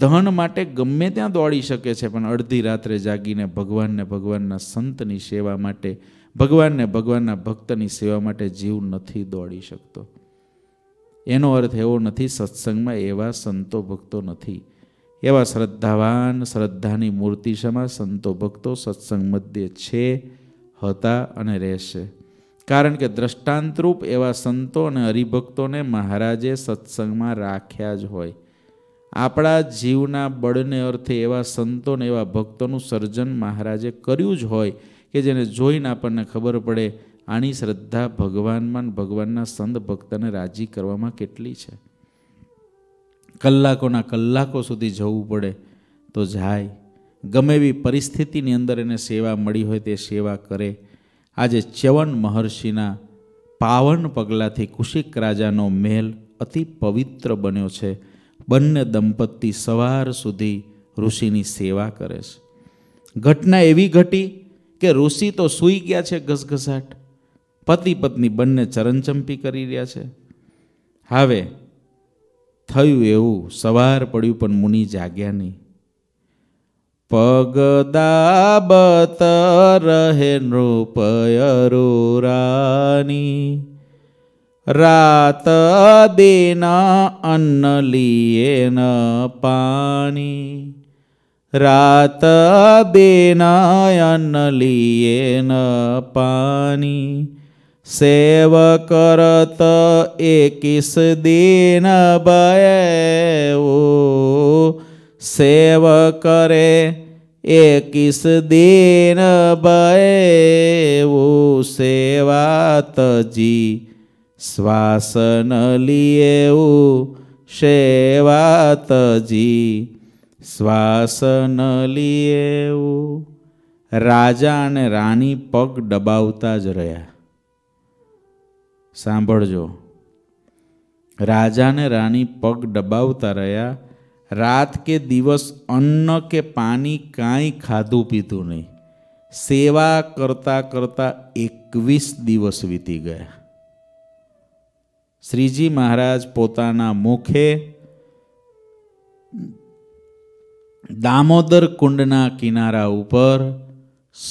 ધન માટે ગમે ત્યાં દોડી શકે છે પણ અડધી રાત્રે જાગીને ભગવાનને ભગવાનના સંતની સેવા માટે ભગવાનને ભગવાનના ભક્તની સેવા માટે જીવ નથી દોડી શકતો એનો અર્થ એવો નથી સત્સંગમાં એવા સંતો ભક્તો નથી એવા શ્રદ્ધાવાન શ્રદ્ધાની મૂર્તિ સમા સંતો ભક્તો સત્સંગ મધ્યે છે હતા અને રહેશે કારણ કે દ્રષ્ટાંતરૂપ એવા સંતો અને હરિભક્તોને મહારાજે સત્સંગમાં રાખ્યા જ હોય આપણા જીવના બળને અર્થે એવા સંતો ને એવા ભક્તોનું સર્જન મહારાજે કર્યું જ હોય કે જેને જોઈને આપણને ખબર પડે આની શ્રદ્ધા ભગવાનમાં ભગવાનના સંત ભક્તને રાજી કરવામાં કેટલી છે કલાકોના કલાકો સુધી જવું પડે તો જાય ગમે એવી પરિસ્થિતિની અંદર એને સેવા મળી હોય તે સેવા કરે આજે ચ્યવન મહર્ષિના પાવન પગલાંથી કુશિક રાજાનો મહેલ અતિ પવિત્ર બન્યો છે બંને દંપતી સવાર સુધી ઋષિની સેવા કરે છે ઘટના એવી ઘટી કે ઋષિ તો સૂઈ ગયા છે ઘસઘસાટ પતિ પત્ની બંને ચરણચંપી કરી રહ્યા છે હવે થયું એવું સવાર પડ્યું પણ મુનિ જાગ્યા નહીં પગ દાબત રહે નૃપયરો રાત દેન અન્ન લીએ ન પાણી રાત દેન અન્ન લીએ ન પાણી सेव करत एकिस दिन बयो सेव करे एकिस दिन बयो सेवात जी શ્વાસન લિએવું શેવાતજી શ્વાસન લિએવું રાજા અને રાણી પગ દબાવતા જ રહ્યા સાંભળજો રાજાને રાણી પગ દબાવતા રહ્યા રાત કે દિવસ અન્ન કે પાણી કાંઈ ખાધું પીધું નહીં સેવા કરતા કરતા એકવીસ દિવસ વીતી ગયા શ્રીજી મહારાજ પોતાના મુખે દામોદર કુંડના કિનારા ઉપર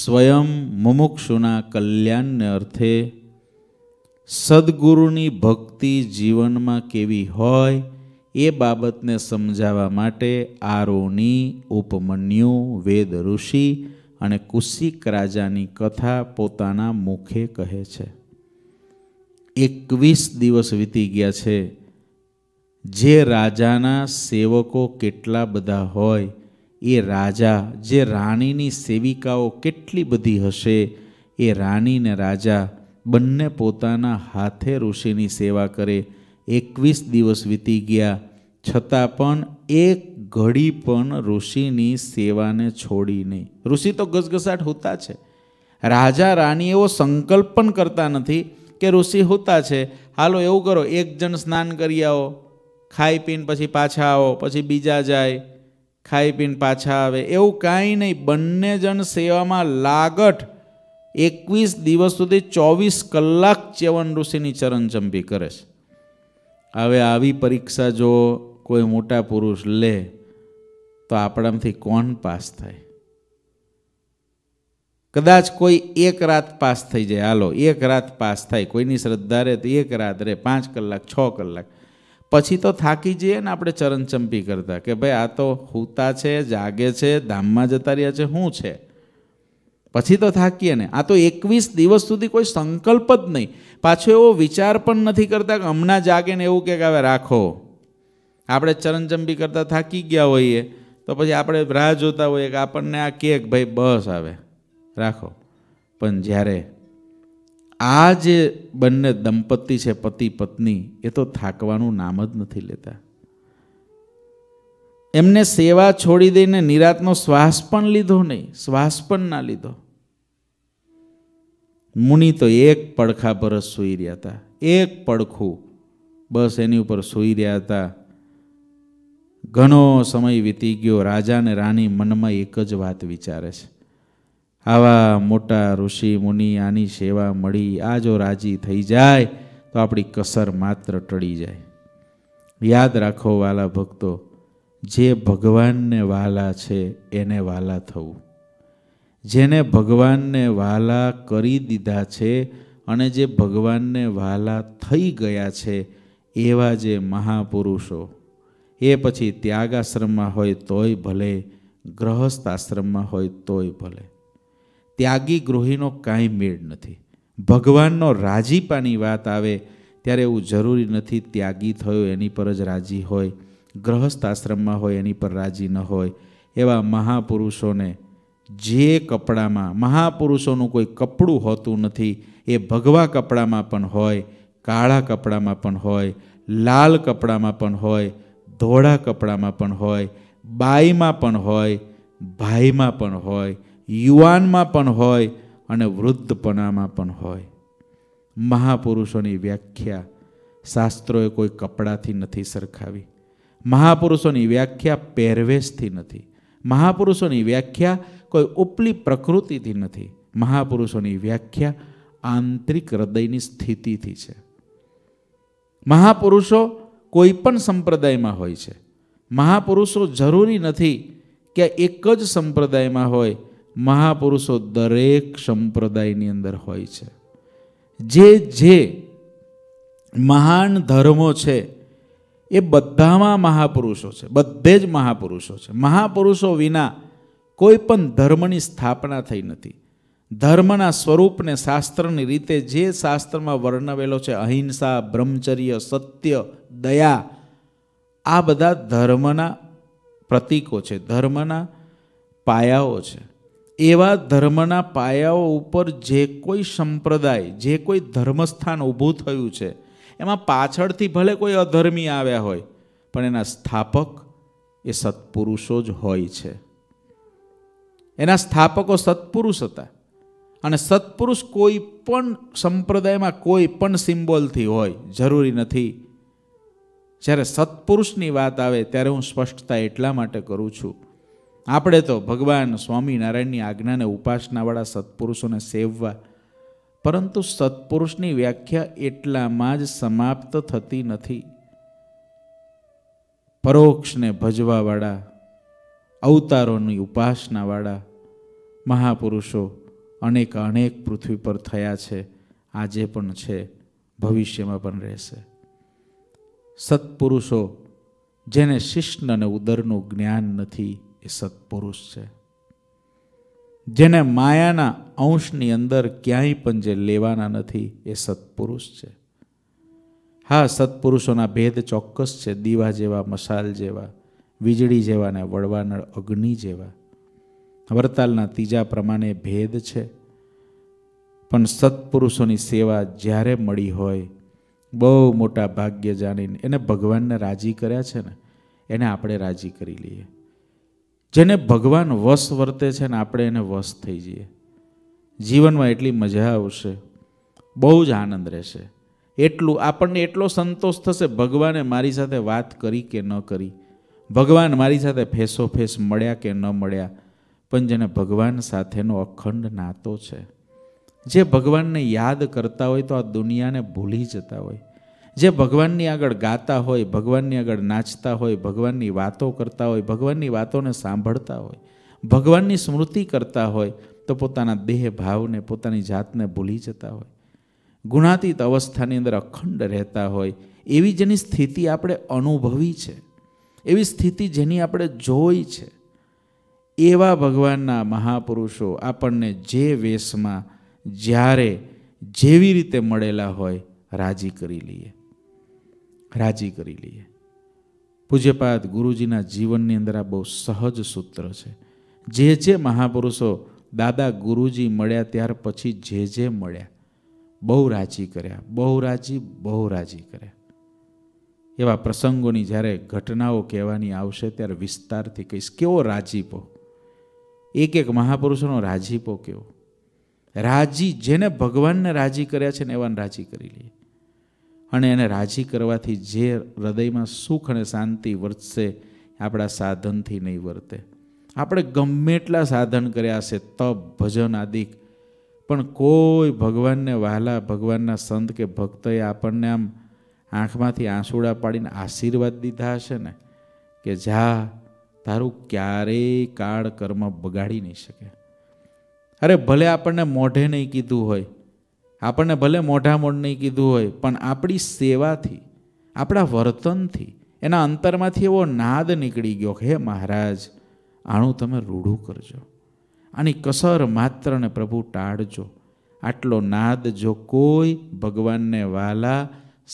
સ્વયં મુમુક્ષુના કલ્યાણને અર્થે સદગુરુની ભક્તિ જીવનમાં કેવી હોય એ બાબતને સમજાવવા માટે આરોની ઉપમન્યુ વેદ ઋષિ અને કુશિક રાજાની કથા પોતાના મુખે કહે છે એકવીસ દિવસ વીતી ગયા છે જે રાજાના સેવકો કેટલા બધા હોય એ રાજા જે રાણીની સેવિકાઓ કેટલી બધી હશે એ રાણીને રાજા બંને પોતાના હાથે ઋષિની સેવા કરે એકવીસ દિવસ વીતી ગયા છતાં પણ એક ઘડી પણ ઋષિની સેવાને છોડી નહીં ઋષિ તો ગસગસાટ હોતા છે રાજા રાણી એવો સંકલ્પ પણ કરતા નથી કે ઋષિ હોતા છે હાલો એવું કરો એક જણ સ્નાન કરી આવો ખાઈ પીને પછી પાછા આવો પછી બીજા જાય ખાઈ પીને પાછા આવે એવું કાંઈ નહીં બંને જણ સેવામાં લાગઠ એકવીસ દિવસ સુધી ચોવીસ કલાક ચ્યવન ઋષિની ચરણચંપી કરે છે હવે આવી પરીક્ષા જો કોઈ મોટા પુરુષ લે તો આપણામાંથી કોણ પાસ થાય કદાચ કોઈ એક રાત પાસ થઈ જાય હાલો એક રાત પાસ થાય કોઈની શ્રદ્ધા રહે તો એક રાત રહે પાંચ કલાક છ કલાક પછી તો થાકી જઈએ ને આપણે ચરણચંપી કરતા કે ભાઈ આ તો હુતા છે જાગે છે ધામમાં જતા રહ્યા છે શું છે પછી તો થાકીએ ને આ તો એકવીસ દિવસ સુધી કોઈ સંકલ્પ જ નહીં પાછો એવો વિચાર પણ નથી કરતા કે હમણાં જાગે ને એવું કે હવે રાખો આપણે ચરણચંબી કરતાં થાકી ગયા હોઈએ તો પછી આપણે રાહ જોતા હોઈએ કે આપણને આ કેક ભાઈ બસ આવે રાખો પણ જ્યારે આ જે બંને દંપતી છે પતિ પત્ની એ તો થાકવાનું નામ જ નથી લેતા એમને સેવા છોડી દઈને નિરાતનો શ્વાસ પણ લીધો નહીં શ્વાસ પણ ના લીધો મુનિ તો એક પડખા પર જ સૂઈ રહ્યા હતા એક પડખું બસ એની ઉપર સૂઈ રહ્યા હતા ઘણો સમય વીતી ગયો રાજા ને રાણી મનમાં એક જ વાત વિચારે છે આવા મોટા ઋષિ મુનિ આની સેવા મળી આ જો રાજી થઈ જાય તો આપણી કસર માત્ર ટળી જાય યાદ રાખો વાલા ભક્તો જે ભગવાનને વાલા છે એને વાલા થવું જેને ભગવાનને વાલા કરી દીધા છે અને જે ભગવાનને વાલા થઈ ગયા છે એવા જે મહાપુરુષો એ પછી ત્યાગાશ્રમમાં હોય તોય ભલે ગ્રહસ્થ આશ્રમમાં હોય તોય ભલે ત્યાગી ગૃહિનો કાંઈ મેળ નથી ભગવાનનો રાજીપાની વાત આવે ત્યારે એવું જરૂરી નથી ત્યાગી થયો એની પર જ રાજી હોય ગ્રહસ્થ આશ્રમમાં હોય એની પર રાજી ન હોય એવા મહાપુરુષોને જે કપડામાં મહાપુરુષોનું કોઈ કપડું હોતું નથી એ ભગવા કપડામાં પણ હોય કાળા કપડામાં પણ હોય લાલ કપડામાં પણ હોય ધોળા કપડામાં પણ હોય બાઈમાં પણ હોય ભાઈમાં પણ હોય યુવાનમાં પણ હોય અને વૃદ્ધપણામાં પણ હોય મહાપુરુષોની વ્યાખ્યા શાસ્ત્રોએ કોઈ કપડાથી નથી સરખાવી મહાપુરુષોની વ્યાખ્યા પહેરવેશથી નથી મહાપુરુષોની વ્યાખ્યા કોઈ ઉપલી પ્રકૃતિથી નથી મહાપુરુષોની વ્યાખ્યા આંતરિક હૃદયની સ્થિતિથી છે મહાપુરુષો કોઈ પણ સંપ્રદાયમાં હોય છે મહાપુરુષો જરૂરી નથી કે એક જ સંપ્રદાયમાં હોય મહાપુરુષો દરેક સંપ્રદાયની અંદર હોય છે જે જે મહાન ધર્મો છે એ બધામાં મહાપુરુષો છે બધે જ મહાપુરુષો છે મહાપુરુષો વિના કોઈ પણ ધર્મની સ્થાપના થઈ નથી ધર્મના સ્વરૂપને શાસ્ત્રની રીતે જે શાસ્ત્રમાં વર્ણવેલો છે અહિંસા બ્રહ્મચર્ય સત્ય દયા આ બધા ધર્મના પ્રતીકો છે ધર્મના પાયાઓ છે એવા ધર્મના પાયાઓ ઉપર જે કોઈ સંપ્રદાય જે કોઈ ધર્મસ્થાન ઊભું થયું છે એમાં પાછળથી ભલે કોઈ અધર્મી આવ્યા હોય પણ એના સ્થાપક એ સત્પુરુષો જ હોય છે એના સ્થાપકો સત્પુરુષ હતા અને સત્પુરુષ કોઈ પણ સંપ્રદાયમાં કોઈ પણ સિમ્બોલથી હોય જરૂરી નથી જ્યારે સત્પુરુષની વાત આવે ત્યારે હું સ્પષ્ટતા એટલા માટે કરું છું આપણે તો ભગવાન સ્વામિનારાયણની આજ્ઞાને ઉપાસનાવાળા સત્પુરુષોને સેવવા પરંતુ સત્પુરુષની વ્યાખ્યા એટલામાં જ સમાપ્ત થતી નથી પરોક્ષને ભજવાવાળા અવતારોની ઉપાસનાવાળા મહાપુરુષો અનેક અનેક પૃથ્વી પર થયા છે આજે પણ છે ભવિષ્યમાં પણ રહેશે સત્પુરુષો જેને શિષ્ણ અને ઉદરનું જ્ઞાન નથી એ સત્પુરુષ છે જેને માયાના અંશની અંદર ક્યાંય પણ જે લેવાના નથી એ સત્પુરુષ છે હા સત્પુરુષોના ભેદ ચોક્કસ છે દીવા જેવા મસાલ જેવા વીજળી જેવા ને વડવાનળ અગ્નિ જેવા વરતાલના ત્રીજા પ્રમાણે ભેદ છે પણ સત્પુરુષોની સેવા જ્યારે મળી હોય બહુ મોટા ભાગ્ય જાણીને એને ભગવાનને રાજી કર્યા છે ને એને આપણે રાજી કરી લઈએ જેને ભગવાન વશ વર્તે છે ને આપણે એને વશ થઈ જઈએ જીવનમાં એટલી મજા આવશે બહુ જ આનંદ રહેશે એટલું આપણને એટલો સંતોષ થશે ભગવાને મારી સાથે વાત કરી કે ન કરી ભગવાન મારી સાથે ફેસોફેસ મળ્યા કે ન મળ્યા પણ જેને ભગવાન સાથેનો અખંડ નાતો છે જે ભગવાનને યાદ કરતા હોય તો આ દુનિયાને ભૂલી જતા હોય જે ભગવાનની આગળ ગાતા હોય ભગવાનની આગળ નાચતા હોય ભગવાનની વાતો કરતા હોય ભગવાનની વાતોને સાંભળતા હોય ભગવાનની સ્મૃતિ કરતા હોય તો પોતાના દેહ ભાવને પોતાની જાતને ભૂલી જતા હોય ગુણાતીત અવસ્થાની અંદર અખંડ રહેતા હોય એવી જેની સ્થિતિ આપણે અનુભવી છે એવી સ્થિતિ જેની આપણે જોઈ છે એવા ભગવાનના મહાપુરુષો આપણને જે વેશમાં જ્યારે જેવી રીતે મળેલા હોય રાજી કરી લઈએ રાજી કરી લઈએ પૂજ્યપાદ ગુરુજીના જીવનની અંદર આ બહુ સહજ સૂત્ર છે જે જે મહાપુરુષો દાદા ગુરુજી મળ્યા ત્યાર પછી જે જે મળ્યા બહુ રાજી કર્યા બહુ રાજી બહુ રાજી કર્યા એવા પ્રસંગોની જ્યારે ઘટનાઓ કહેવાની આવશે ત્યારે વિસ્તારથી કહીશ કેવો રાજીપો એક એક મહાપુરુષોનો રાજીપો કેવો રાજી જેને ભગવાનને રાજી કર્યા છે ને એવાને રાજી કરી લઈએ અને એને રાજી કરવાથી જે હૃદયમાં સુખ અને શાંતિ વર્તશે આપણા સાધનથી નહીં વર્તે આપણે ગમે એટલા સાધન કર્યા હશે તપ ભજન આદિક પણ કોઈ ભગવાનને વહાલા ભગવાનના સંત કે ભક્તએ આપણને આમ આંખમાંથી આંસુડા પાડીને આશીર્વાદ દીધા હશે ને કે જા તારું ક્યારેય કાળ કર્મ બગાડી નહીં શકે અરે ભલે આપણને મોઢે નહીં કીધું હોય આપણને ભલે મોઢા મોઢ નહીં કીધું હોય પણ આપણી સેવાથી આપણા વર્તનથી એના અંતરમાંથી એવો નાદ નીકળી ગયો હે મહારાજ આણું તમે રૂઢું કરજો આની કસર માત્રને પ્રભુ ટાળજો આટલો નાદ જો કોઈ ભગવાનને વાલા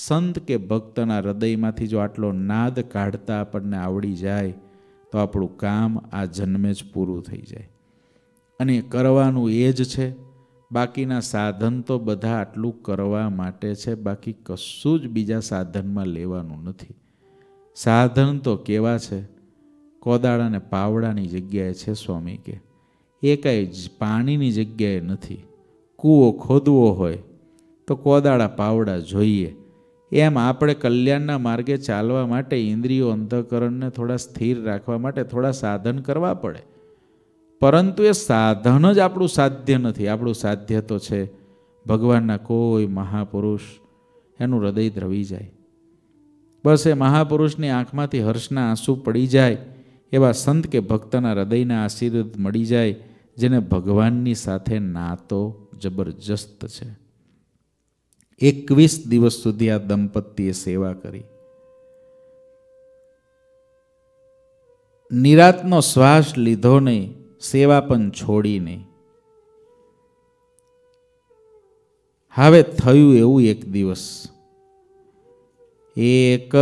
સંત કે ભક્તના હૃદયમાંથી જો આટલો નાદ કાઢતા આપણને આવડી જાય તો આપણું કામ આ જન્મે જ પૂરું થઈ જાય અને કરવાનું એ જ છે બાકીના સાધન તો બધા આટલું કરવા માટે છે બાકી કશું જ બીજા સાધનમાં લેવાનું નથી સાધન તો કેવા છે કોદાળ અને પાવડાની જગ્યાએ છે સ્વામી કે એ કાંઈ જ પાણીની જગ્યાએ નથી કૂવો ખોદવો હોય તો કોદાળા પાવડા જોઈએ એમ આપણે કલ્યાણના માર્ગે ચાલવા માટે ઇન્દ્રિયો અંતઃકરણને થોડા સ્થિર રાખવા માટે થોડા સાધન કરવા પડે પરંતુ એ સાધન જ આપણું સાધ્ય નથી આપણું સાધ્ય તો છે ભગવાનના કોઈ મહાપુરુષ એનું હૃદય દ્રવી જાય બસ એ મહાપુરુષની આંખમાંથી હર્ષના આંસુ પડી જાય એવા સંત કે ભક્તના હૃદયના આશીર્વાદ મળી જાય જેને ભગવાનની સાથે નાતો જબરજસ્ત છે એકવીસ દિવસ સુધી આ દંપતીએ સેવા કરી નિરાતનો શ્વાસ લીધો નહીં સેવા પણ છોડીને હવે થયું એવું એક દિવસ એક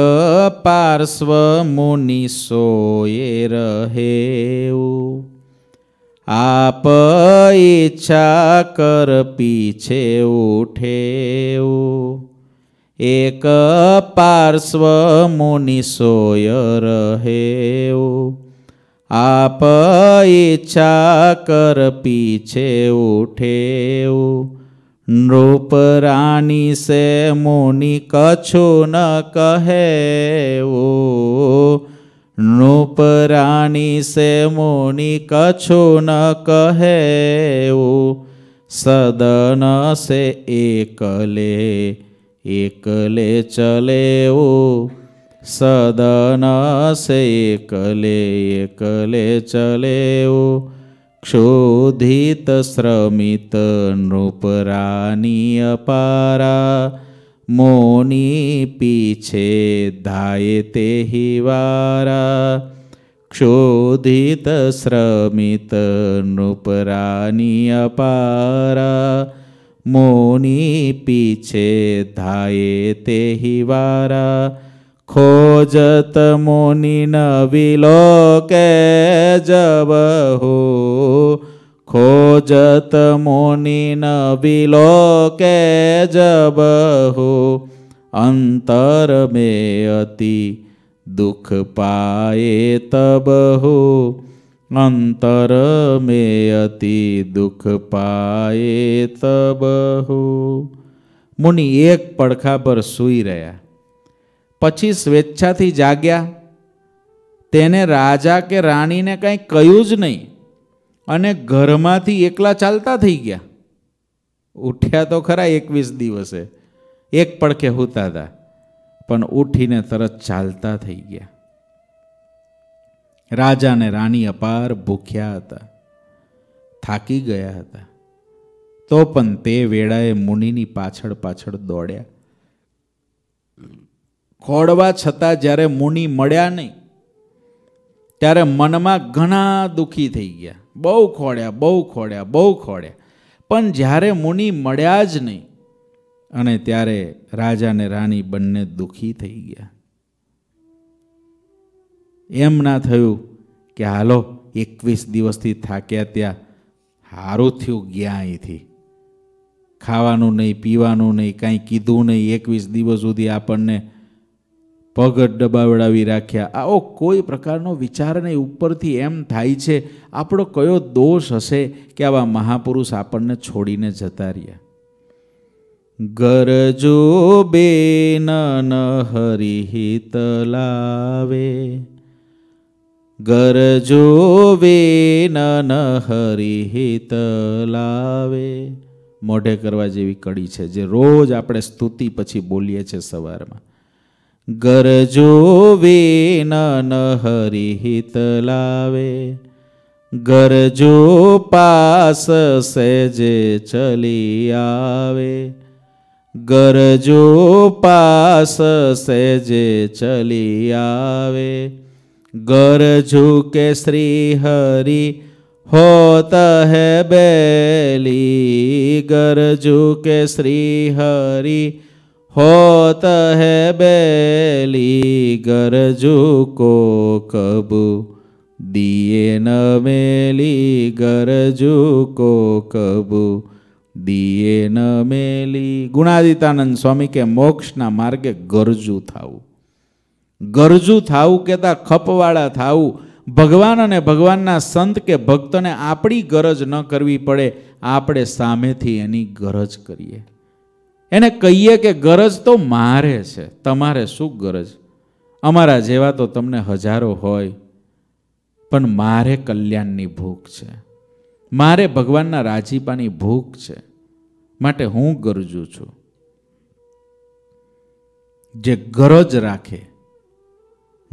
પાર્શ્વ મુનિ સોએ રહેવું આપ ઈચ્છા કર પીછે ઉઠેવું એક પાર્શ્વ મુનિ સોય રહેવું આપ ઈચ્છા કર પીછે ઉઠેવું નૃપરાણી સે મુનિ કછું ન કહેવું નૃપરાણી સે મુનિ કછું ન કહેવું સદન સે એકલે એકલે ચલેવું सदन से एकले एकले चलेओ क्षोधित श्रमित नृपरानी अपारा मोनि पीछे धायते हि वारा क्षोधित श्रमित नृपरानी अपारा मोनि पीछे धायते हि वारा खोजत मुनि नविलोके जबहो खोजत मुनि नविलोके जबहो अंतर में अति दुख पाए तब हो अंतर में अति दुख पाए तब हो મુનિ એક પડખા પર સૂઈ રહ્યા પછી સ્વેચ્છાથી જાગ્યા તેને રાજા કે રાણીને કંઈ કહ્યું જ નહીં અને ઘરમાંથી એકલા ચાલતા થઈ ગયા ઉઠ્યા તો ખરા એકવીસ દિવસે એક પડખે હોતા હતા પણ ઉઠીને તરત ચાલતા થઈ ગયા રાજા ને રાણી અપાર ભૂખ્યા હતા થાકી ગયા હતા તો પણ તે વેળાએ મુનિની પાછળ પાછળ દોડ્યા ખોડવા છતાં જ્યારે મુનિ મળ્યા નહીં ત્યારે મનમાં ઘણા દુઃખી થઈ ગયા બહુ ખોડ્યા બહુ ખોડ્યા બહુ ખોડ્યા પણ જ્યારે મુનિ મળ્યા જ નહીં અને ત્યારે રાજા ને રાણી બંને દુઃખી થઈ ગયા એમ ના થયું કે હાલો એકવીસ દિવસથી થાક્યા ત્યાં સારું થયું ગયા અહીંથી ખાવાનું નહીં પીવાનું નહીં કાંઈ કીધું નહીં એકવીસ દિવસ સુધી આપણને પગ ડબાવડાવી રાખ્યા આવો કોઈ પ્રકારનો વિચાર નહીં ઉપરથી એમ થાય છે આપણો કયો દોષ હશે કે આવા મહાપુરુષ આપણને છોડીને જતા રહ્યા ગરજો બેન હરિહિત લાવે ગરજો બેન હરિહિત લાવે મોઢે કરવા જેવી કડી છે જે રોજ આપણે સ્તુતિ પછી બોલીએ છીએ સવારમાં गरजो वे न हरि लावे गरजो पास से जे चली आवे गरजो पास से जे चली आवे गरजो के श्री हरि होता है बैली गरजो के श्री हरि होत है बेली गरजू को कब दिए न मेली गरजू को कब દિયે ન મેલી ગુણાદિતાનંદ સ્વામી કે મોક્ષના માર્ગે ગરજુ થાવું ગરજુ થાવું કહેતા ખપવાળા થાવું ભગવાન અને ભગવાનના સંત કે ભક્તને આપણી ગરજ ન કરવી પડે આપણે સામેથી એની ગરજ કરીએ એને કહીએ કે ગરજ તો મારે છે તમારે શું ગરજ અમારા જેવા તો તમને હજારો હોય પણ મારે કલ્યાણની ભૂખ છે મારે ભગવાનના રાજીપાની ભૂખ છે માટે હું ગરજું છું જે ગરજ રાખે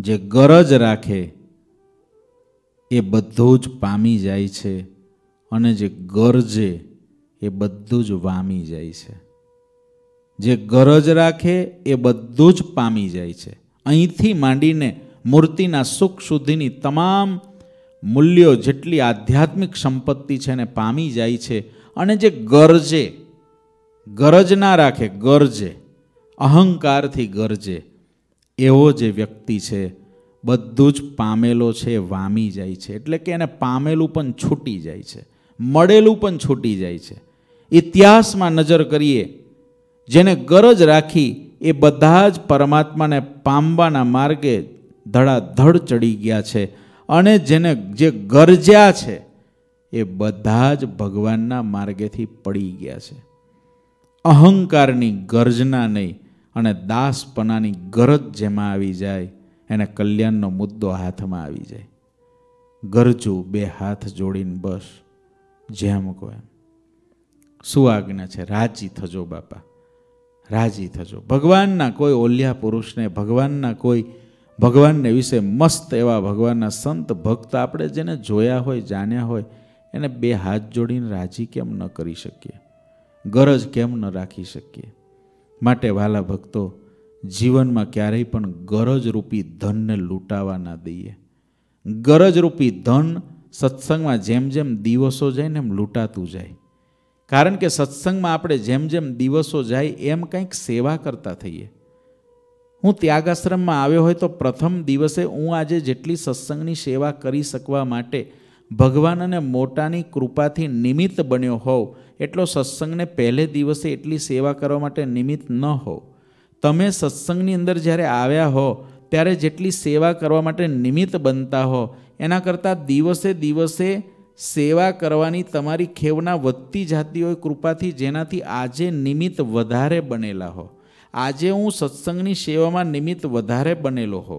જે ગરજ રાખે એ બધું જ પામી જાય છે અને જે ગરજે એ બધું જ વામી જાય છે જે ગરજ રાખે એ બધું જ પામી જાય છે અહીંથી માંડીને મૂર્તિના સુખ સુધીની તમામ મૂલ્યો જેટલી આધ્યાત્મિક સંપત્તિ છે એને પામી જાય છે અને જે ગરજે ગરજ ના રાખે ગરજે અહંકારથી ગરજે એવો જે વ્યક્તિ છે બધું જ પામેલો છે વામી જાય છે એટલે કે એને પામેલું પણ છૂટી જાય છે મળેલું પણ છૂટી જાય છે ઇતિહાસમાં નજર કરીએ જેને ગરજ રાખી એ બધા જ પરમાત્માને પામવાના માર્ગે ધડાધડ ચડી ગયા છે અને જેને જે ગરજ્યા છે એ બધા જ ભગવાનના માર્ગેથી પડી ગયા છે અહંકારની ગર્જના નહીં અને દાસપનાની ગરજ જેમાં આવી જાય એને કલ્યાણનો મુદ્દો હાથમાં આવી જાય ગરજુ બે હાથ જોડીને બસ જેમ કહો એમ શું આજ્ઞા છે રાજી થજો બાપા રાજી થજો ભગવાનના કોઈ ઓલિયા પુરુષને ભગવાનના કોઈ ભગવાનને વિશે મસ્ત એવા ભગવાનના સંત ભક્ત આપણે જેને જોયા હોય જાણ્યા હોય એને બે હાથ જોડીને રાજી કેમ ન કરી શકીએ ગરજ કેમ ન રાખી શકીએ માટે વાલા ભક્તો જીવનમાં ક્યારેય પણ ગરજરૂપી ધનને લૂંટાવા ના દઈએ ગરજરૂપી ધન સત્સંગમાં જેમ જેમ દિવસો જાય ને એમ લૂંટાતું જાય કારણ કે સત્સંગમાં આપણે જેમ જેમ દિવસો જાય એમ કંઈક સેવા કરતા થઈએ હું ત્યાગાશ્રમમાં આવ્યો હોય તો પ્રથમ દિવસે હું આજે જેટલી સત્સંગની સેવા કરી શકવા માટે ભગવાન અને મોટાની કૃપાથી નિમિત્ત બન્યો હોઉં એટલો સત્સંગને પહેલે દિવસે એટલી સેવા કરવા માટે નિમિત્ત ન હો તમે સત્સંગની અંદર જ્યારે આવ્યા હો ત્યારે જેટલી સેવા કરવા માટે નિમિત્ત બનતા હો એના કરતાં દિવસે દિવસે સેવા કરવાની તમારી ખેવના વધતી જાતી હોય કૃપાથી જેનાથી આજે નિમિત્ત વધારે બનેલા હો આજે હું સત્સંગની સેવામાં નિમિત્ત વધારે બનેલો હો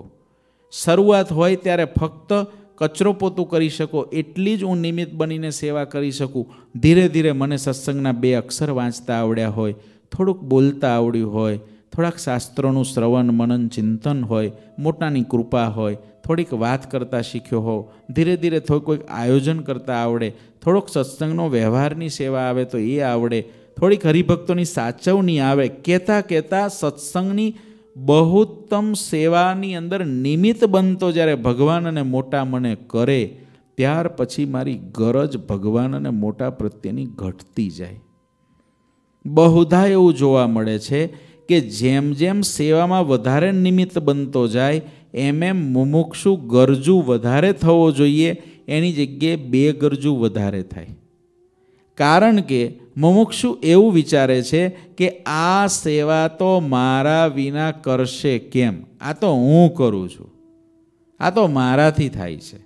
શરૂઆત હોય ત્યારે ફક્ત કચરો પોતું કરી શકો એટલી જ હું નિમિત્ત બનીને સેવા કરી શકું ધીરે ધીરે મને સત્સંગના બે અક્ષર વાંચતા આવડ્યા હોય થોડુંક બોલતા આવડ્યું હોય થોડાક શાસ્ત્રોનું શ્રવણ મનન ચિંતન હોય મોટાની કૃપા હોય થોડીક વાત કરતાં શીખ્યો હો ધીરે ધીરે થોડું કોઈક આયોજન કરતાં આવડે થોડોક સત્સંગનો વ્યવહારની સેવા આવે તો એ આવડે થોડીક હરિભક્તોની સાચવણી આવે કહેતા કહેતા સત્સંગની બહુત્તમ સેવાની અંદર નિમિત્ત બનતો જ્યારે ભગવાન અને મોટા મને કરે ત્યાર પછી મારી ગરજ ભગવાન અને મોટા પ્રત્યેની ઘટતી જાય બહુધા એવું જોવા મળે છે કે જેમ જેમ સેવામાં વધારે નિમિત્ત બનતો જાય એમ એમ મુમુક્ષુ ગરજુ વધારે થવો જોઈએ એની જગ્યાએ બે ગરજુ વધારે થાય કારણ કે મુમુક્ષુ એવું વિચારે છે કે આ સેવા તો મારા વિના કરશે કેમ આ તો હું કરું છું આ તો મારાથી થાય છે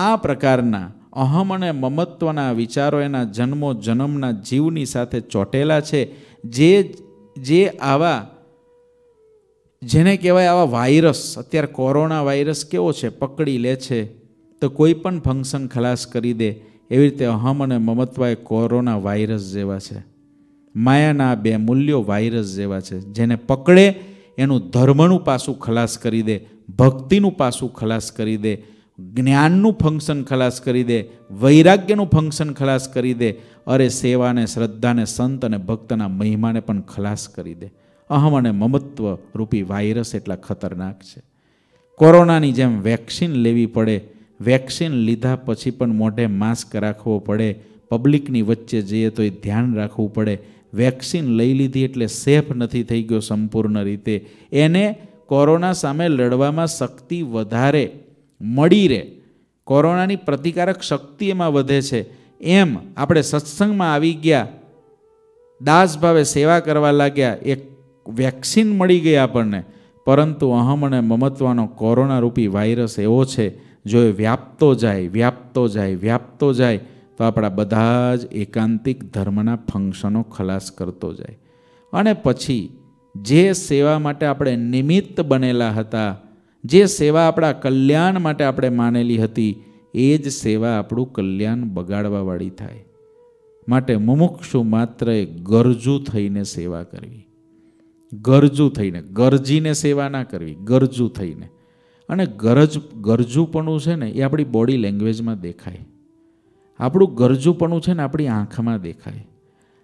આ પ્રકારના અહમ અને મમત્વના વિચારો એના જન્મો જન્મના જીવની સાથે ચોટેલા છે જે જે આવા જેને કહેવાય આવા વાયરસ અત્યારે કોરોના વાયરસ કેવો છે પકડી લે છે તો કોઈ પણ ફંક્શન ખલાસ કરી દે એવી રીતે અહમ અને મમત્વા એ કોરોના વાયરસ જેવા છે માયાના બે મૂલ્યો વાયરસ જેવા છે જેને પકડે એનું ધર્મનું પાસું ખલાસ કરી દે ભક્તિનું પાસું ખલાસ કરી દે જ્ઞાનનું ફંક્શન ખલાસ કરી દે વૈરાગ્યનું ફંક્શન ખલાસ કરી દે અરે સેવાને શ્રદ્ધાને સંત અને ભક્તના મહિમાને પણ ખલાસ કરી દે અહમ અને મમત્વ રૂપી વાયરસ એટલા ખતરનાક છે કોરોનાની જેમ વેક્સિન લેવી પડે વેક્સિન લીધા પછી પણ મોઢે માસ્ક રાખવો પડે પબ્લિકની વચ્ચે જઈએ તો એ ધ્યાન રાખવું પડે વેક્સિન લઈ લીધી એટલે સેફ નથી થઈ ગયો સંપૂર્ણ રીતે એને કોરોના સામે લડવામાં શક્તિ વધારે મળી રહે કોરોનાની પ્રતિકારક શક્તિ એમાં વધે છે એમ આપણે સત્સંગમાં આવી ગયા દાસ ભાવે સેવા કરવા લાગ્યા એક વેક્સિન મળી ગઈ આપણને પરંતુ અહમ અને મમત્વાનો કોરોના રૂપી વાયરસ એવો છે જો એ વ્યાપતો જાય વ્યાપતો જાય વ્યાપતો જાય તો આપણા બધા જ એકાંતિક ધર્મના ફંક્શનો ખલાસ કરતો જાય અને પછી જે સેવા માટે આપણે નિમિત્ત બનેલા હતા જે સેવા આપણા કલ્યાણ માટે આપણે માનેલી હતી એ જ સેવા આપણું કલ્યાણ બગાડવાવાળી થાય માટે મુમુક્ષુ માત્ર ગરજુ થઈને સેવા કરવી ગરજુ થઈને ગરજીને સેવા ના કરવી ગરજુ થઈને અને ગરજ ગરજુપણું છે ને એ આપણી બોડી લેંગ્વેજમાં દેખાય આપણું ગરજુપણું છે ને આપણી આંખમાં દેખાય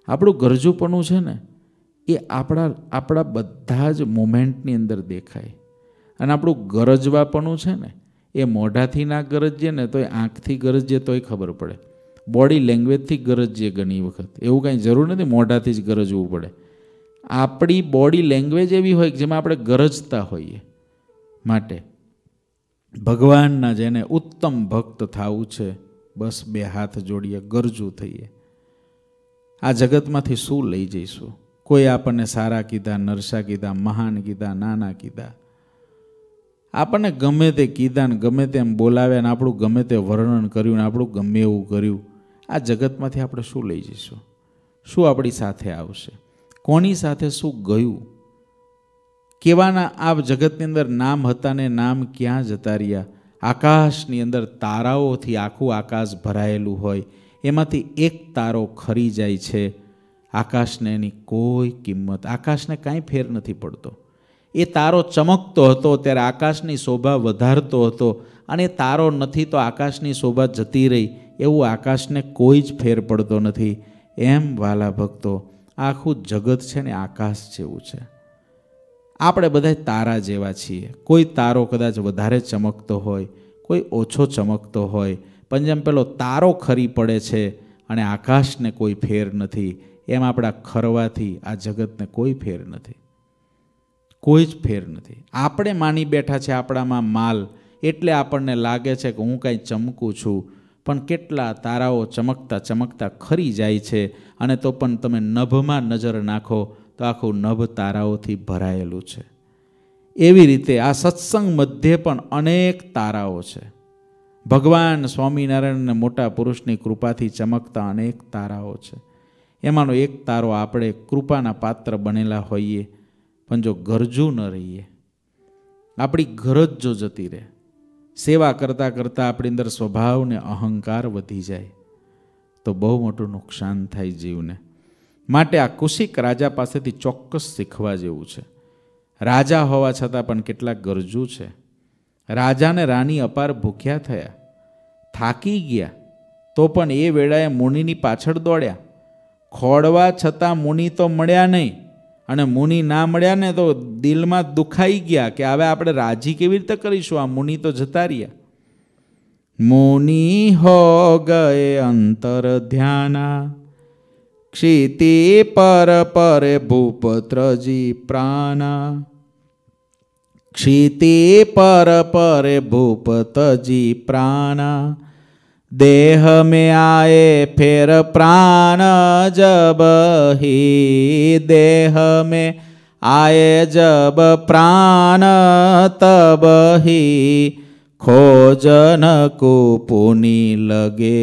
આપણું ગરજુપણું છે ને એ આપણા આપણા બધા જ મુમેન્ટની અંદર દેખાય અને આપણું ગરજવાપણું છે ને એ મોઢાથી ના ગરજીએ ને તો એ આંખથી ગરજીએ તોય ખબર પડે બોડી લેંગ્વેજથી ગરજીએ ઘણી વખત એવું કાંઈ જરૂર નથી મોઢાથી જ ગરજવું પડે આપણી બોડી લેંગ્વેજ એવી હોય કે જેમાં આપણે ગરજતા હોઈએ માટે ભગવાનના જેને ઉત્તમ ભક્ત થવું છે બસ બે હાથ જોડીએ ગરજુ થઈએ આ જગતમાંથી શું લઈ જઈશું કોઈ આપણને સારા કીધા નરસા કીધા મહાન કીધા નાના કીધા આપણને ગમે તે કીધા ને ગમે તેમ બોલાવ્યા ને આપણું ગમે તે વર્ણન કર્યું ને આપણું ગમે એવું કર્યું આ જગતમાંથી આપણે શું લઈ જઈશું શું આપણી સાથે આવશે કોની સાથે શું ગયું કેવાના આ જગતની અંદર નામ હતા ને નામ ક્યાં જતા રહ્યા આકાશની અંદર તારાઓથી આખું આકાશ ભરાયેલું હોય એમાંથી એક તારો ખરી જાય છે આકાશને એની કોઈ કિંમત આકાશને કાંઈ ફેર નથી પડતો એ તારો ચમકતો હતો ત્યારે આકાશની શોભા વધારતો હતો અને તારો નથી તો આકાશની શોભા જતી રહી એવું આકાશને કોઈ જ ફેર પડતો નથી એમ વાલા ભક્તો આખું જગત છે ને આકાશ જેવું છે આપણે બધા તારા જેવા છીએ કોઈ તારો કદાચ વધારે ચમકતો હોય કોઈ ઓછો ચમકતો હોય પણ જેમ પેલો તારો ખરી પડે છે અને આકાશને કોઈ ફેર નથી એમ આપણા ખરવાથી આ જગતને કોઈ ફેર નથી કોઈ જ ફેર નથી આપણે માની બેઠા છે આપણામાં માલ એટલે આપણને લાગે છે કે હું કાંઈ ચમકું છું પણ કેટલા તારાઓ ચમકતા ચમકતા ખરી જાય છે અને તો પણ તમે નભમાં નજર નાખો તો આખું નભ તારાઓથી ભરાયેલું છે એવી રીતે આ સત્સંગ મધ્યે પણ અનેક તારાઓ છે ભગવાન સ્વામિનારાયણને મોટા પુરુષની કૃપાથી ચમકતા અનેક તારાઓ છે એમાંનો એક તારો આપણે કૃપાના પાત્ર બનેલા હોઈએ પણ જો ગરજુ ન રહીએ આપણી ગરજ જો જતી રહે સેવા કરતાં કરતાં આપણી અંદર સ્વભાવને અહંકાર વધી જાય તો બહુ મોટું નુકસાન થાય જીવને માટે આ કુશિક રાજા પાસેથી ચોક્કસ શીખવા જેવું છે રાજા હોવા છતાં પણ કેટલાક ગરજુ છે રાજાને રાની અપાર ભૂખ્યા થયા થાકી ગયા તો પણ એ વેળાએ મુનિની પાછળ દોડ્યા ખોડવા છતાં મુનિ તો મળ્યા નહીં અને મુનિ ના મળ્યા ને તો દિલમાં દુખાઈ ગયા કે હવે આપણે રાજી કેવી રીતે કરીશું આ મુનિ તો જતા રહ્યા मुनि हो गए अंतर ध्याना क्षिति पर पर भूपत्र जी प्राणा क्षिति पर पर भूपत जी प्राणा देह में आए फिर प्राण जब ही देह में आए जब प्राण तब ही ખોજન कुपुनि लगे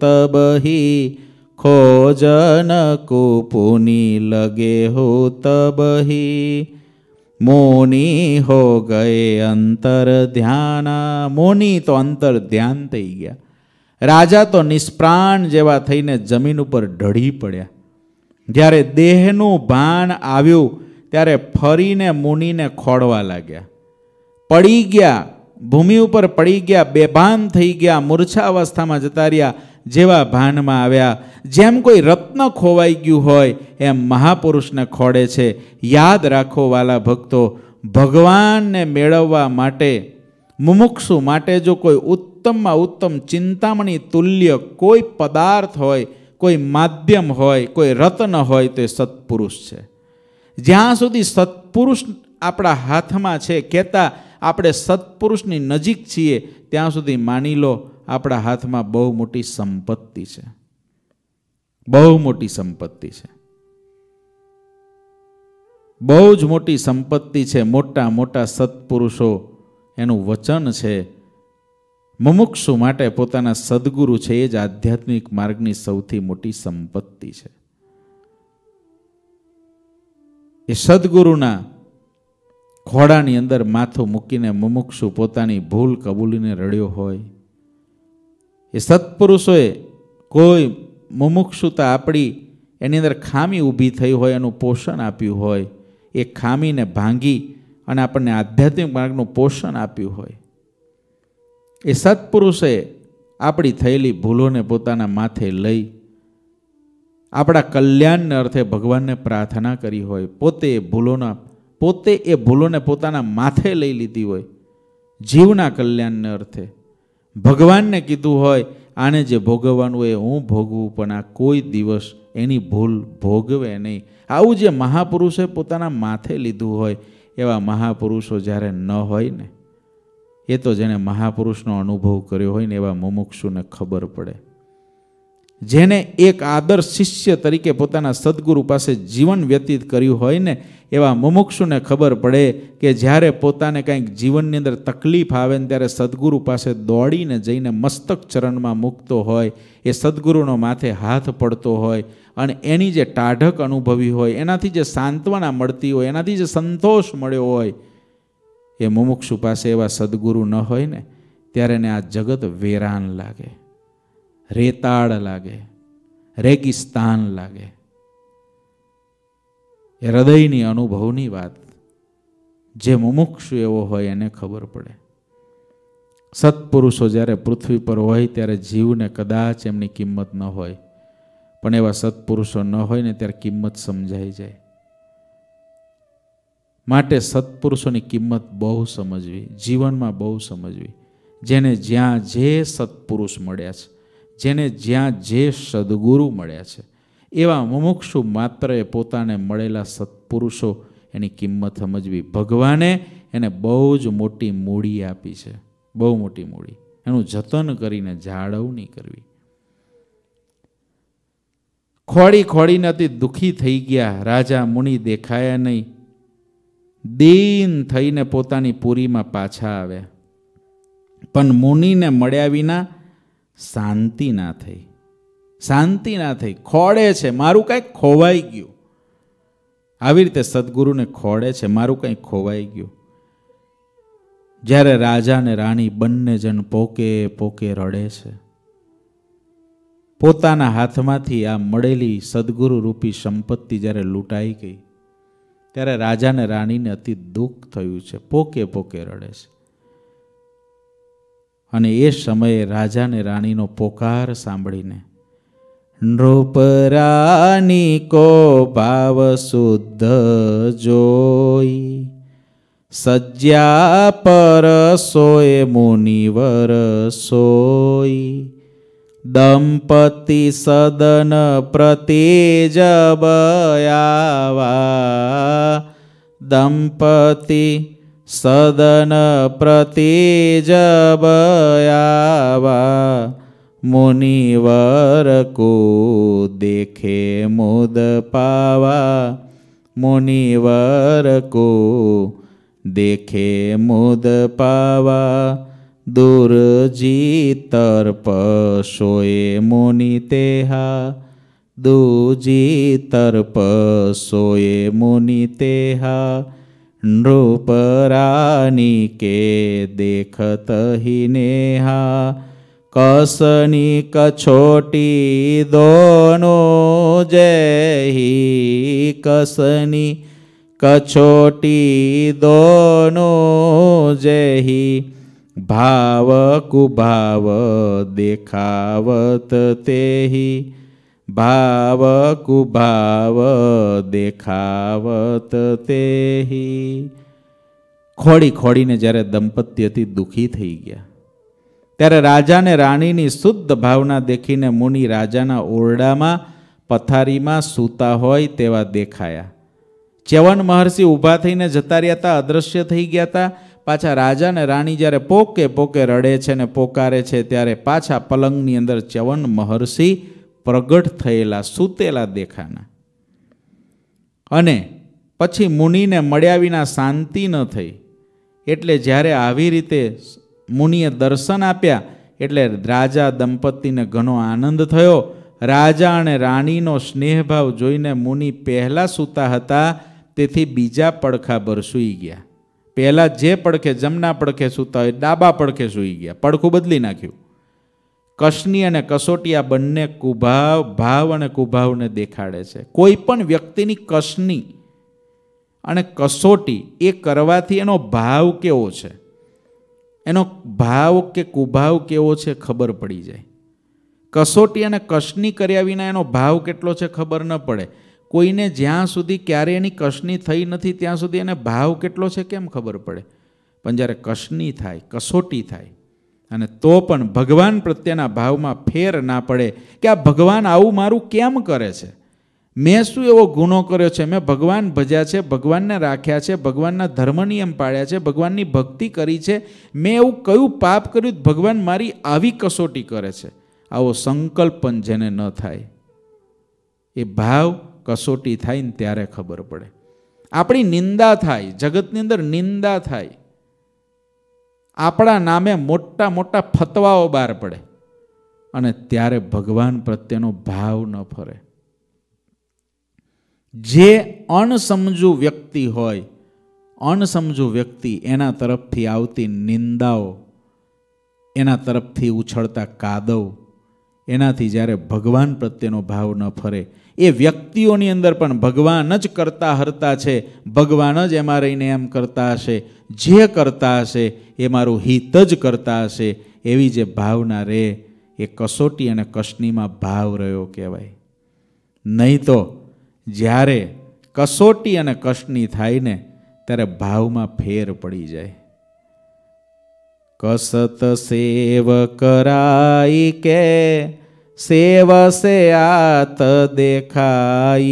तबही ખોજન कुपुनि लगे हो મુનિ હો ગયે અંતર ધ્યાન મુનિ તો અંતર ધ્યાન થઈ ગયા રાજા તો નિષ્પ્રાણ જેવા થઈને જમીન ઉપર ઢળી પડ્યા જ્યારે દેહનું ભાન આવ્યું ત્યારે ફરીને મુનિને ખોડવા લાગ્યા પડી ગયા ભૂમિ ઉપર પડી ગયા બેભાન થઈ ગયા મૂર્છા અવસ્થામાં જતા રહ્યા જેવા ભાનમાં આવ્યા જેમ કોઈ રત્ન ખોવાઈ ગયું હોય એમ મહાપુરુષને ખોડે છે યાદ રાખો વાલા ભક્તો ભગવાનને મેળવવા માટે મુમુક્ષુ માટે જો કોઈ ઉત્તમમાં ઉત્તમ ચિંતામણી તુલ્ય કોઈ પદાર્થ હોય કોઈ માધ્યમ હોય કોઈ રત્ન હોય તો એ સત્પુરુષ છે જ્યાં સુધી સત્પુરુષ આપણા હાથમાં છે કહેતા આપણે સત્પુરુષની નજીક છીએ ત્યાં સુધી માની લો આપણા હાથમાં બહુ મોટી સંપત્તિ છે બહુ મોટી સંપત્તિ છે બહુ જ મોટી સંપત્તિ છે મોટા મોટા સત્પુરુષો એનું વચન છે મમુક્ષુ માટે પોતાના સદગુરુ છે એ જ આધ્યાત્મિક માર્ગની સૌથી મોટી સંપત્તિ છે એ સદગુરુના ઘોડાની અંદર માથું મૂકીને મુમુક્ષુ પોતાની ભૂલ કબૂલીને રડ્યો હોય એ સત્પુરુષોએ કોઈ મુમુક્ષુતા આપણી એની અંદર ખામી ઊભી થઈ હોય એનું પોષણ આપ્યું હોય એ ખામીને ભાંગી અને આપણને આધ્યાત્મિક માર્ગનું પોષણ આપ્યું હોય એ સત્પુરુષે આપણી થયેલી ભૂલોને પોતાના માથે લઈ આપણા કલ્યાણને અર્થે ભગવાનને પ્રાર્થના કરી હોય પોતે ભૂલોના પોતે એ ભૂલોને પોતાના માથે લઈ લીધી હોય જીવના કલ્યાણને અર્થે ભગવાનને કીધું હોય આને જે ભોગવવાનું હોય હું ભોગવું પણ આ કોઈ દિવસ એની ભૂલ ભોગવે નહીં આવું જે મહાપુરુષે પોતાના માથે લીધું હોય એવા મહાપુરુષો જ્યારે ન હોય ને એ તો જેણે મહાપુરુષનો અનુભવ કર્યો હોય ને એવા મુમુક્ષુને ખબર પડે જેને એક આદર્શ શિષ્ય તરીકે પોતાના સદગુરુ પાસે જીવન વ્યતીત કર્યું હોય ને એવા મુમુક્ષુને ખબર પડે કે જ્યારે પોતાને કંઈક જીવનની અંદર તકલીફ આવે ને ત્યારે સદગુરુ પાસે દોડીને જઈને મસ્તક ચરણમાં મૂકતો હોય એ સદગુરુનો માથે હાથ પડતો હોય અને એની જે ટાઢક અનુભવી હોય એનાથી જે સાંત્વના મળતી હોય એનાથી જે સંતોષ મળ્યો હોય એ મુમુક્ષુ પાસે એવા સદગુરુ ન હોય ને ત્યારે એને આ જગત વેરાન લાગે રેતાળ લાગે રેગિસ્તાન લાગે એ હૃદયની અનુભવની વાત જે મુમુક્ષુ એવો હોય એને ખબર પડે સત્પુરુષો જ્યારે પૃથ્વી પર હોય ત્યારે જીવને કદાચ એમની કિંમત ન હોય પણ એવા સત્પુરુષો ન હોય ને ત્યારે કિંમત સમજાઈ જાય માટે સત્પુરુષોની કિંમત બહુ સમજવી જીવનમાં બહુ સમજવી જેને જ્યાં જે સત્પુરુષ મળ્યા છે જેને જ્યાં જે સદગુરુ મળ્યા છે એવા મુમુક્ષુ એ પોતાને મળેલા સત્પુરુષો એની કિંમત સમજવી ભગવાને એને બહુ જ મોટી મૂડી આપી છે બહુ મોટી મૂડી એનું જતન કરીને જાળવણી કરવી ખોડી ખોડીને અતિ દુઃખી થઈ ગયા રાજા મુનિ દેખાયા નહીં દીન થઈને પોતાની પુરીમાં પાછા આવ્યા પણ મુનિને મળ્યા વિના શાંતિ ના થઈ શાંતિ ના થઈ ખોડે છે મારું કાંઈક ખોવાઈ ગયું આવી રીતે સદગુરુને ખોડે છે મારું કંઈ ખોવાઈ ગયું જ્યારે રાજા ને રાણી બંને જણ પોકે પોકે રડે છે પોતાના હાથમાંથી આ મળેલી સદગુરુ રૂપી સંપત્તિ જ્યારે લૂંટાઈ ગઈ ત્યારે રાજાને રાણીને અતિ દુઃખ થયું છે પોકે પોકે રડે છે અને એ સમયે રાજાને રાણીનો પોકાર સાંભળીને નૃપરાની કો ભાવ શુદ્ધ જોઈ સજ્યા પર સોય મુનિવર સોય દંપતિ સદન પ્રતિજ બયાવા દંપતી સદન પ્રતિ જબયાવા મુનિવર કો દેખે મુદ પાવા મુનિવર કો દેખે મુદ પાવા દુર્જી તર્પ સોએ મુનિ તેહા દુજી તર્પ સોએ મુનિ તેહા નૃપરાની કે દેખત હિ નેહા કસની કછોટી દોનો જય કસની કછોટી દોનો જય ભાવ કુભાવ દેખાવત તેહી ભાવ કુભાવ દેખાવત તે ખોડી ખોડીને જ્યારે દંપતીથી દુઃખી થઈ ગયા ત્યારે રાજાને રાણીની શુદ્ધ ભાવના દેખીને મુનિ રાજાના ઓરડામાં પથારીમાં સૂતા હોય તેવા દેખાયા ચવન મહર્ષિ ઊભા થઈને જતા રહ્યા હતા અદૃશ્ય થઈ ગયા હતા પાછા રાજાને રાણી જ્યારે પોકે પોકે રડે છે ને પોકારે છે ત્યારે પાછા પલંગની અંદર ચ્યવન મહર્ષિ પ્રગટ થયેલા સૂતેલા દેખાના અને પછી મુનિને મળ્યા વિના શાંતિ ન થઈ એટલે જ્યારે આવી રીતે મુનિએ દર્શન આપ્યા એટલે રાજા દંપતીને ઘણો આનંદ થયો રાજા અને રાણીનો સ્નેહભાવ જોઈને મુનિ પહેલાં સૂતા હતા તેથી બીજા પડખા પર સૂઈ ગયા પહેલાં જે પડખે જમના પડખે સૂતા હોય ડાબા પડખે સૂઈ ગયા પડખું બદલી નાખ્યું કશની અને કસોટી આ બંને કુભાવ ભાવ અને કુભાવને દેખાડે છે કોઈ પણ વ્યક્તિની કશની અને કસોટી એ કરવાથી એનો ભાવ કેવો છે એનો ભાવ કે કુભાવ કેવો છે ખબર પડી જાય કસોટી અને કશની કર્યા વિના એનો ભાવ કેટલો છે ખબર ન પડે કોઈને જ્યાં સુધી ક્યારે એની કશની થઈ નથી ત્યાં સુધી એને ભાવ કેટલો છે કેમ ખબર પડે પણ જ્યારે કશની થાય કસોટી થાય અને તો પણ ભગવાન પ્રત્યેના ભાવમાં ફેર ના પડે કે આ ભગવાન આવું મારું કેમ કરે છે મેં શું એવો ગુનો કર્યો છે મેં ભગવાન ભજ્યા છે ભગવાનને રાખ્યા છે ભગવાનના ધર્મ નિયમ પાળ્યા છે ભગવાનની ભક્તિ કરી છે મેં એવું કયું પાપ કર્યું ભગવાન મારી આવી કસોટી કરે છે આવો સંકલ્પ પણ જેને ન થાય એ ભાવ કસોટી થાય ને ત્યારે ખબર પડે આપણી નિંદા થાય જગતની અંદર નિંદા થાય આપણા નામે મોટા મોટા ફતવાઓ બહાર પડે અને ત્યારે ભગવાન પ્રત્યેનો ભાવ ન ફરે જે અણસમજુ વ્યક્તિ હોય અણસમજુ વ્યક્તિ એના તરફથી આવતી નિંદાઓ એના તરફથી ઉછળતા કાદવ એનાથી જ્યારે ભગવાન પ્રત્યેનો ભાવ ન ફરે એ વ્યક્તિઓની અંદર પણ ભગવાન જ કરતા હરતા છે ભગવાન જ એમાં રહીને એમ કરતા હશે જે કરતા હશે એ મારું હિત જ કરતા હશે એવી જે ભાવના રહે એ કસોટી અને કશનીમાં ભાવ રહ્યો કહેવાય નહીં તો જ્યારે કસોટી અને કશની થાય ને ત્યારે ભાવમાં ફેર પડી જાય કસત સેવ કરાઈ કે सेव से आत देखाई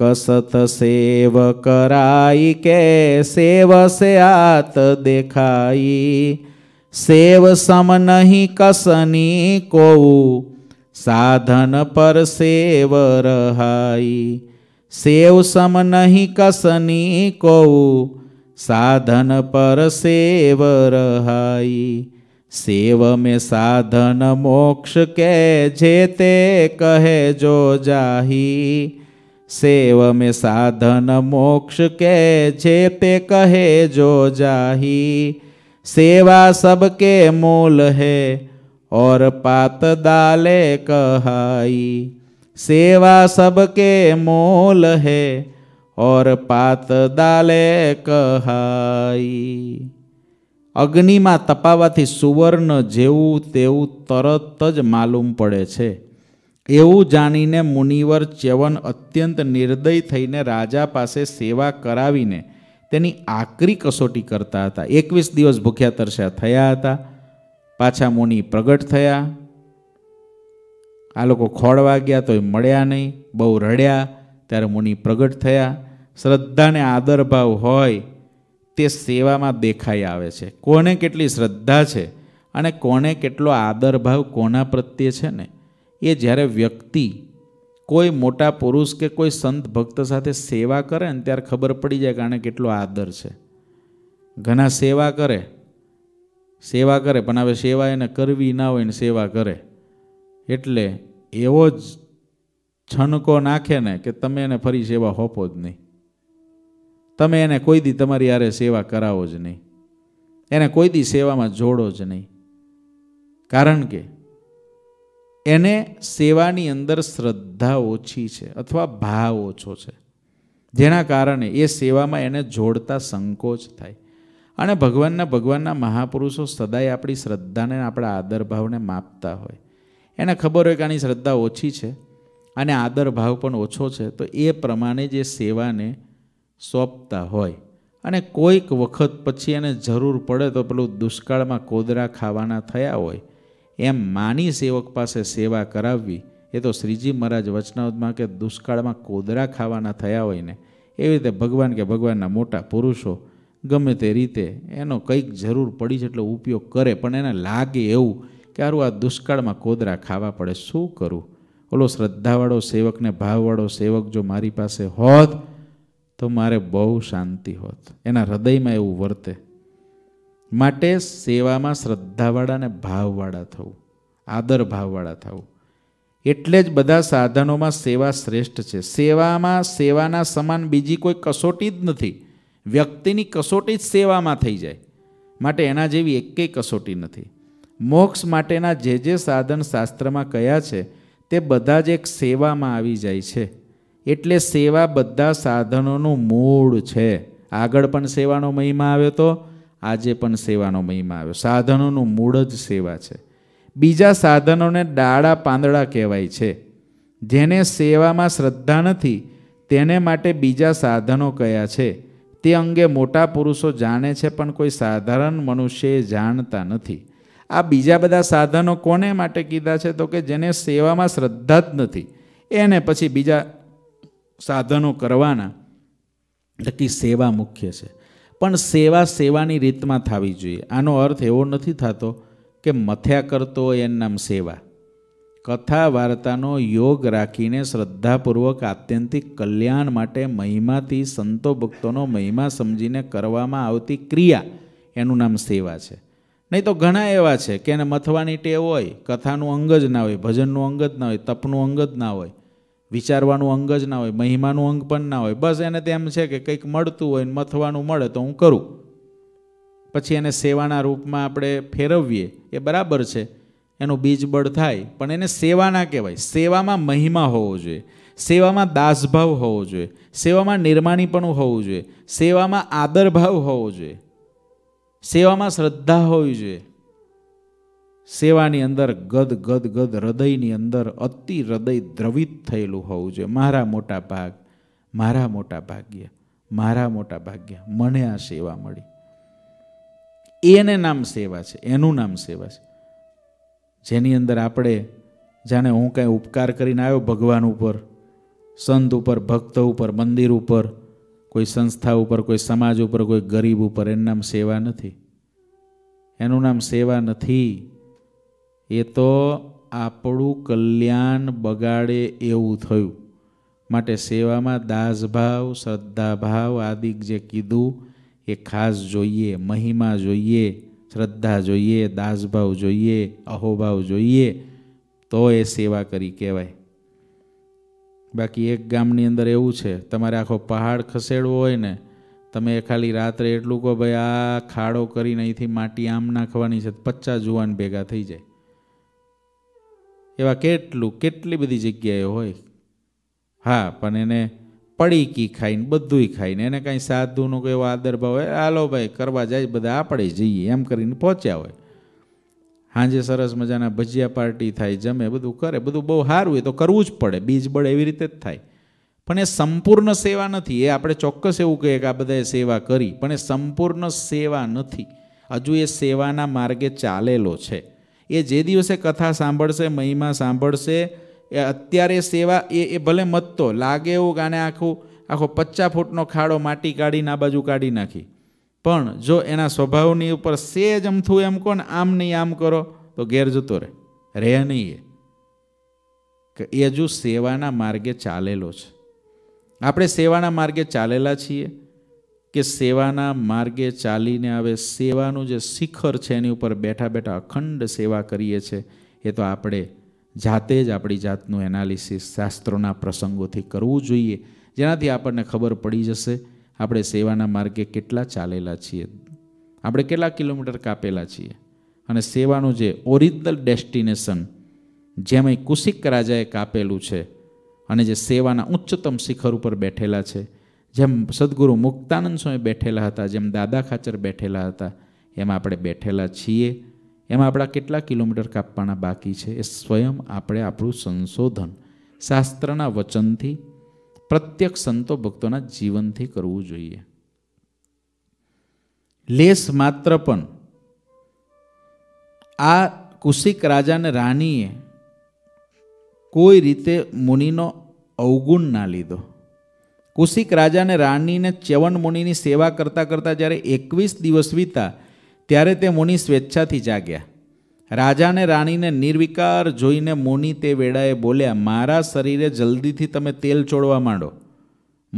कसत सेव कराई के सेव से आत देखाई सेव सम नहीं कसनी को साधन पर सेव रहाई सेव सम नहीं कसनी को साधन पर सेव रहाई सेव में साधन मोक्ष के जेते कहे जो जाही सेव में साधन मोक्ष के जेते कहे जो जाही सेवा सबके मूल है और पात दाले कहाई सेवा सबके मूल है और पात दाले कहाई અગ્નિમાં તપાવાથી સુવર્ણ જેવું તેવું તરત જ માલુમ પડે છે એવું જાણીને મુનિવર ચ્યવન અત્યંત નિર્દય થઈને રાજા પાસે સેવા કરાવીને તેની આકરી કસોટી કરતા હતા એકવીસ દિવસ ભૂખ્યા તરસ્યા થયા હતા પાછા મુનિ પ્રગટ થયા આ લોકો ખોળવા ગયા તોય મળ્યા નહીં બહુ રડ્યા ત્યારે મુનિ પ્રગટ થયા શ્રદ્ધાને આદરભાવ હોય તે સેવામાં દેખાઈ આવે છે કોને કેટલી શ્રદ્ધા છે અને કોને કેટલો આદરભાવ કોના પ્રત્યે છે ને એ જ્યારે વ્યક્તિ કોઈ મોટા પુરુષ કે કોઈ સંત ભક્ત સાથે સેવા કરે ને ત્યારે ખબર પડી જાય કે આને કેટલો આદર છે ઘણા સેવા કરે સેવા કરે પણ હવે સેવા એને કરવી ના હોય ને સેવા કરે એટલે એવો જ છનકો નાખે ને કે તમે એને ફરી સેવા હોપો જ નહીં તમે એને કોઈ દી તમારી યારે સેવા કરાવો જ નહીં એને કોઈ દી સેવામાં જોડો જ નહીં કારણ કે એને સેવાની અંદર શ્રદ્ધા ઓછી છે અથવા ભાવ ઓછો છે જેના કારણે એ સેવામાં એને જોડતા સંકોચ થાય અને ભગવાનના ભગવાનના મહાપુરુષો સદાય આપણી શ્રદ્ધાને આપણા આદર ભાવને માપતા હોય એને ખબર હોય કે આની શ્રદ્ધા ઓછી છે અને આદર ભાવ પણ ઓછો છે તો એ પ્રમાણે જે સેવાને સોંપતા હોય અને કોઈક વખત પછી એને જરૂર પડે તો પેલું દુષ્કાળમાં કોદરા ખાવાના થયા હોય એમ માની સેવક પાસે સેવા કરાવવી એ તો શ્રીજી મહારાજ વચનાવતમાં કે દુષ્કાળમાં કોદરા ખાવાના થયા હોય ને એવી રીતે ભગવાન કે ભગવાનના મોટા પુરુષો ગમે તે રીતે એનો કંઈક જરૂર પડી છે એટલો ઉપયોગ કરે પણ એને લાગે એવું કે આરું આ દુષ્કાળમાં કોદરા ખાવા પડે શું કરું ઓલો શ્રદ્ધાવાળો સેવકને ભાવવાળો સેવક જો મારી પાસે હોત તો મારે બહુ શાંતિ હોત એના હૃદયમાં એવું વર્તે માટે સેવામાં શ્રદ્ધાવાળા અને ભાવવાળા થવું આદર ભાવવાળા થવું એટલે જ બધા સાધનોમાં સેવા શ્રેષ્ઠ છે સેવામાં સેવાના સમાન બીજી કોઈ કસોટી જ નથી વ્યક્તિની કસોટી જ સેવામાં થઈ જાય માટે એના જેવી એકેય કસોટી નથી મોક્ષ માટેના જે જે સાધન શાસ્ત્રમાં કયા છે તે બધા જ એક સેવામાં આવી જાય છે એટલે સેવા બધા સાધનોનું મૂળ છે આગળ પણ સેવાનો મહિમા આવ્યો તો આજે પણ સેવાનો મહિમા આવ્યો સાધનોનું મૂળ જ સેવા છે બીજા સાધનોને ડાળા પાંદડા કહેવાય છે જેને સેવામાં શ્રદ્ધા નથી તેને માટે બીજા સાધનો કયા છે તે અંગે મોટા પુરુષો જાણે છે પણ કોઈ સાધારણ મનુષ્ય જાણતા નથી આ બીજા બધા સાધનો કોને માટે કીધા છે તો કે જેને સેવામાં શ્રદ્ધા જ નથી એને પછી બીજા સાધનો કરવાના ટકી સેવા મુખ્ય છે પણ સેવા સેવાની રીતમાં થવી જોઈએ આનો અર્થ એવો નથી થતો કે મથ્યા કરતો હોય એનું સેવા કથા વાર્તાનો યોગ રાખીને શ્રદ્ધાપૂર્વક આત્યંતિક કલ્યાણ માટે મહિમાથી સંતો ભક્તોનો મહિમા સમજીને કરવામાં આવતી ક્રિયા એનું નામ સેવા છે નહીં તો ઘણા એવા છે કે એને મથવાની ટેવ હોય કથાનું અંગ જ ના હોય ભજનનું અંગ જ ના હોય તપનું અંગ જ ના હોય વિચારવાનું અંગ જ ના હોય મહિમાનું અંગ પણ ના હોય બસ એને તેમ છે કે કંઈક મળતું હોય મથવાનું મળે તો હું કરું પછી એને સેવાના રૂપમાં આપણે ફેરવીએ એ બરાબર છે એનું બીજબળ થાય પણ એને સેવા ના કહેવાય સેવામાં મહિમા હોવો જોઈએ સેવામાં દાસભાવ હોવો જોઈએ સેવામાં નિર્માણીપણું હોવું જોઈએ સેવામાં આદરભાવ હોવો જોઈએ સેવામાં શ્રદ્ધા હોવી જોઈએ સેવાની અંદર ગદ ગદ ગદ હૃદયની અંદર અતિ હૃદય દ્રવિત થયેલું હોવું જોઈએ મારા મોટા ભાગ મારા મોટા ભાગ્ય મારા મોટા ભાગ્ય મને આ સેવા મળી એને નામ સેવા છે એનું નામ સેવા છે જેની અંદર આપણે જાણે હું કાંઈ ઉપકાર કરીને આવ્યો ભગવાન ઉપર સંત ઉપર ભક્ત ઉપર મંદિર ઉપર કોઈ સંસ્થા ઉપર કોઈ સમાજ ઉપર કોઈ ગરીબ ઉપર એનું નામ સેવા નથી એનું નામ સેવા નથી એ તો આપણું કલ્યાણ બગાડે એવું થયું માટે સેવામાં દાસભાવ શ્રદ્ધાભાવ આદિક જે કીધું એ ખાસ જોઈએ મહિમા જોઈએ શ્રદ્ધા જોઈએ દાસભાવ જોઈએ અહોભાવ જોઈએ તો એ સેવા કરી કહેવાય બાકી એક ગામની અંદર એવું છે તમારે આખો પહાડ ખસેડવો હોય ને તમે ખાલી રાત્રે એટલું કહો ભાઈ આ ખાડો કરીને અહીંથી માટી આમ નાખવાની છે પચ્ચા જુવાન ભેગા થઈ જાય એવા કેટલું કેટલી બધી જગ્યાએ હોય હા પણ એને પડી કી ખાઈને બધુંય ખાઈને એને કાંઈ સાધુનો કોઈ એવો આદર ભાવ હોય હાલો ભાઈ કરવા જાય બધા આપણે જઈએ એમ કરીને પહોંચ્યા હોય સાંજે સરસ મજાના ભજીયા પાર્ટી થાય જમે બધું કરે બધું બહુ સારું હોય તો કરવું જ પડે બીજ બળે એવી રીતે જ થાય પણ એ સંપૂર્ણ સેવા નથી એ આપણે ચોક્કસ એવું કહીએ કે આ બધાએ સેવા કરી પણ એ સંપૂર્ણ સેવા નથી હજુ એ સેવાના માર્ગે ચાલેલો છે એ જે દિવસે કથા સાંભળશે મહિમા સાંભળશે એ અત્યારે સેવા એ એ ભલે મતતો લાગે એવું ગાને આખું આખો પચ્ચા ફૂટનો ખાડો માટી કાઢીને આ બાજુ કાઢી નાખી પણ જો એના સ્વભાવની ઉપર સેજ અમથું એમ કોને આમ નહીં આમ કરો તો ઘેર જતો રહે રહે નહીં એ કે એ હજુ સેવાના માર્ગે ચાલેલો છે આપણે સેવાના માર્ગે ચાલેલા છીએ કે સેવાના માર્ગે ચાલીને આવે સેવાનું જે શિખર છે એની ઉપર બેઠા બેઠા અખંડ સેવા કરીએ છીએ એ તો આપણે જાતે જ આપણી જાતનું એનાલિસિસ શાસ્ત્રોના પ્રસંગોથી કરવું જોઈએ જેનાથી આપણને ખબર પડી જશે આપણે સેવાના માર્ગે કેટલા ચાલેલા છીએ આપણે કેટલા કિલોમીટર કાપેલા છીએ અને સેવાનું જે ઓરિજિનલ ડેસ્ટિનેશન જેમાં કુશિક રાજાએ કાપેલું છે અને જે સેવાના ઉચ્ચતમ શિખર ઉપર બેઠેલા છે જેમ સદગુરુ મુક્તાનંદ સ્વામી બેઠેલા હતા જેમ દાદા ખાચર બેઠેલા હતા એમ આપણે બેઠેલા છીએ એમાં આપણા કેટલા કિલોમીટર કાપવાના બાકી છે એ સ્વયં આપણે આપણું સંશોધન શાસ્ત્રના વચનથી પ્રત્યેક સંતો ભક્તોના જીવનથી કરવું જોઈએ લેસ માત્ર પણ આ કુશિક રાજાને રાનીએ કોઈ રીતે મુનિનો અવગુણ ના લીધો કુશિક રાજાને રાણીને ચ્યવન મુનિની સેવા કરતાં કરતાં જ્યારે એકવીસ દિવસ વીતા ત્યારે તે મુનિ સ્વેચ્છાથી જાગ્યા રાજાને રાણીને નિર્વિકાર જોઈને મુનિ તે વેળાએ બોલ્યા મારા શરીરે જલ્દીથી તમે તેલ ચોળવા માંડો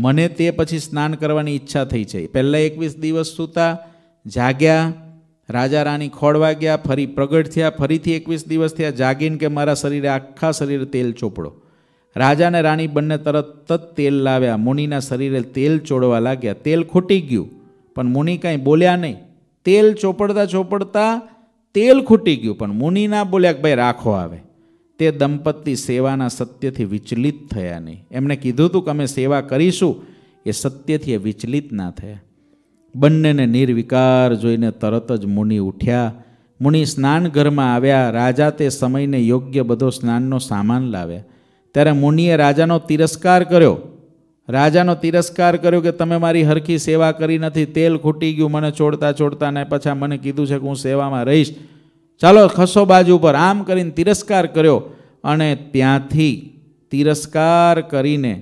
મને તે પછી સ્નાન કરવાની ઈચ્છા થઈ છે પહેલાં એકવીસ દિવસ સૂતા જાગ્યા રાજા રાણી ખોળવા ગયા ફરી પ્રગટ થયા ફરીથી એકવીસ દિવસ થયા જાગીને કે મારા શરીરે આખા શરીરે તેલ ચોપડો રાજા અને રાણી બંને તરત જ તેલ લાવ્યા મુનિના શરીરે તેલ ચોડવા લાગ્યા તેલ ખૂટી ગયું પણ મુનિ કાંઈ બોલ્યા નહીં તેલ ચોપડતા ચોપડતા તેલ ખૂટી ગયું પણ મુનિ ના બોલ્યા કે ભાઈ રાખો આવે તે દંપતી સેવાના સત્યથી વિચલિત થયા નહીં એમણે કીધું હતું કે અમે સેવા કરીશું એ સત્યથી એ વિચલિત ના થયા બંનેને નિર્વિકાર જોઈને તરત જ મુનિ ઉઠ્યા મુનિ સ્નાનઘરમાં આવ્યા રાજા તે સમયને યોગ્ય બધો સ્નાનનો સામાન લાવ્યા ત્યારે મુનિએ રાજાનો તિરસ્કાર કર્યો રાજાનો તિરસ્કાર કર્યો કે તમે મારી હરખી સેવા કરી નથી તેલ ખૂટી ગયું મને છોડતા છોડતા ને પાછા મને કીધું છે કે હું સેવામાં રહીશ ચાલો ખસો બાજુ પર આમ કરીને તિરસ્કાર કર્યો અને ત્યાંથી તિરસ્કાર કરીને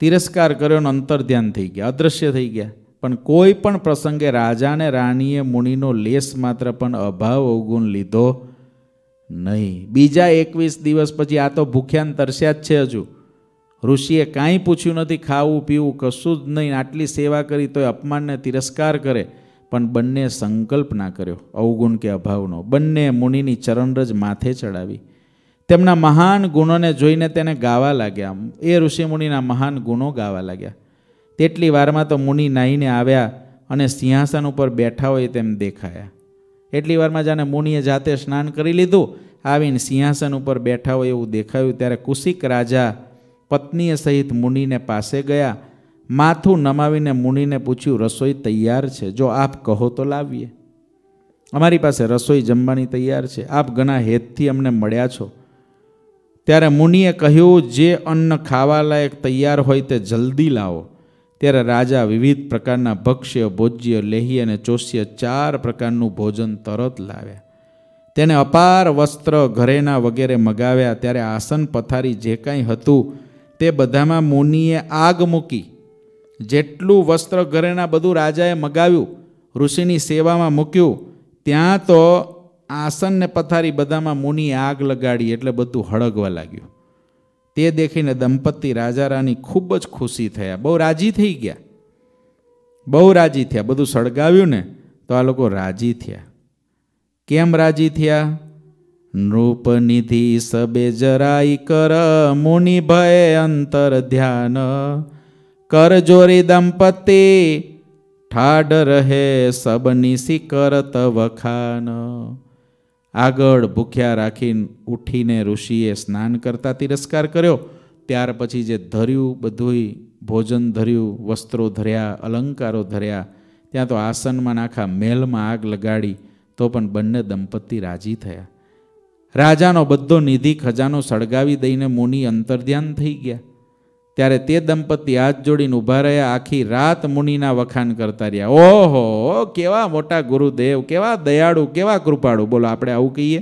તિરસ્કાર કર્યોનું અંતર ધ્યાન થઈ ગયા અદૃશ્ય થઈ ગયા પણ કોઈ પણ પ્રસંગે રાજાને રાણીએ મુનિનો લેસ માત્ર પણ અભાવ અવગુણ લીધો નહીં બીજા એકવીસ દિવસ પછી આ તો ભૂખ્યાન તરસ્યા જ છે હજુ ઋષિએ કાંઈ પૂછ્યું નથી ખાવું પીવું કશું જ નહીં આટલી સેવા કરી તોય અપમાનને તિરસ્કાર કરે પણ બંને સંકલ્પ ના કર્યો અવગુણ કે અભાવનો બંને મુનિની ચરણરજ માથે ચડાવી તેમના મહાન ગુણોને જોઈને તેને ગાવા લાગ્યા એ ઋષિમુનિના મહાન ગુણો ગાવા લાગ્યા તેટલી વારમાં તો મુનિ નાહીને આવ્યા અને સિંહાસન ઉપર બેઠા હોય તેમ દેખાયા એટલી વારમાં જાણે મુનિએ જાતે સ્નાન કરી લીધું આવીને સિંહાસન ઉપર બેઠા હોય એવું દેખાયું ત્યારે કુશિક રાજા પત્નીએ સહિત મુનિને પાસે ગયા માથું નમાવીને મુનિને પૂછ્યું રસોઈ તૈયાર છે જો આપ કહો તો લાવીએ અમારી પાસે રસોઈ જમવાની તૈયાર છે આપ ઘણા હેતથી અમને મળ્યા છો ત્યારે મુનિએ કહ્યું જે અન્ન ખાવા લાયક તૈયાર હોય તે જલ્દી લાવો ત્યારે રાજા વિવિધ પ્રકારના ભક્ષ્ય ભોજ્ય લેહી અને ચોસ્ય ચાર પ્રકારનું ભોજન તરત લાવ્યા તેને અપાર વસ્ત્ર ઘરેના વગેરે મગાવ્યા ત્યારે આસન પથારી જે કાંઈ હતું તે બધામાં મુનિએ આગ મૂકી જેટલું વસ્ત્ર ઘરેના બધું રાજાએ મગાવ્યું ઋષિની સેવામાં મૂક્યું ત્યાં તો આસન ને પથારી બધામાં મુનિએ આગ લગાડી એટલે બધું હળગવા લાગ્યું તે દેખીને દંપતી રાજા રાની ખૂબ જ ખુશી થયા બહુ રાજી થઈ ગયા બહુ રાજી થયા બધું સળગાવ્યું ને તો આ લોકો રાજી થયા કેમ રાજી થયા નૃપનિધિ સબે જરાઈ કર મુનિ ભય અંતર ધ્યાન કરજોરી દંપતિ ઠાડ રહે સબની સી કરત વખાન આગળ ભૂખ્યા રાખીને ઉઠીને ઋષિએ સ્નાન કરતા તિરસ્કાર કર્યો ત્યાર પછી જે ધર્યું બધુંય ભોજન ધર્યું વસ્ત્રો ધર્યા અલંકારો ધર્યા ત્યાં તો આસનમાં નાખા મેલમાં આગ લગાડી તો પણ બંને દંપતી રાજી થયા રાજાનો બધો નિધિ ખજાનો સળગાવી દઈને મુનિ અંતર્ધ્યાન થઈ ગયા ત્યારે તે દંપતી હાથ જોડીને ઊભા રહ્યા આખી રાત મુનિના વખાણ કરતા રહ્યા ઓહો કેવા મોટા ગુરુદેવ કેવા દયાળુ કેવા કૃપાળુ બોલો આપણે આવું કહીએ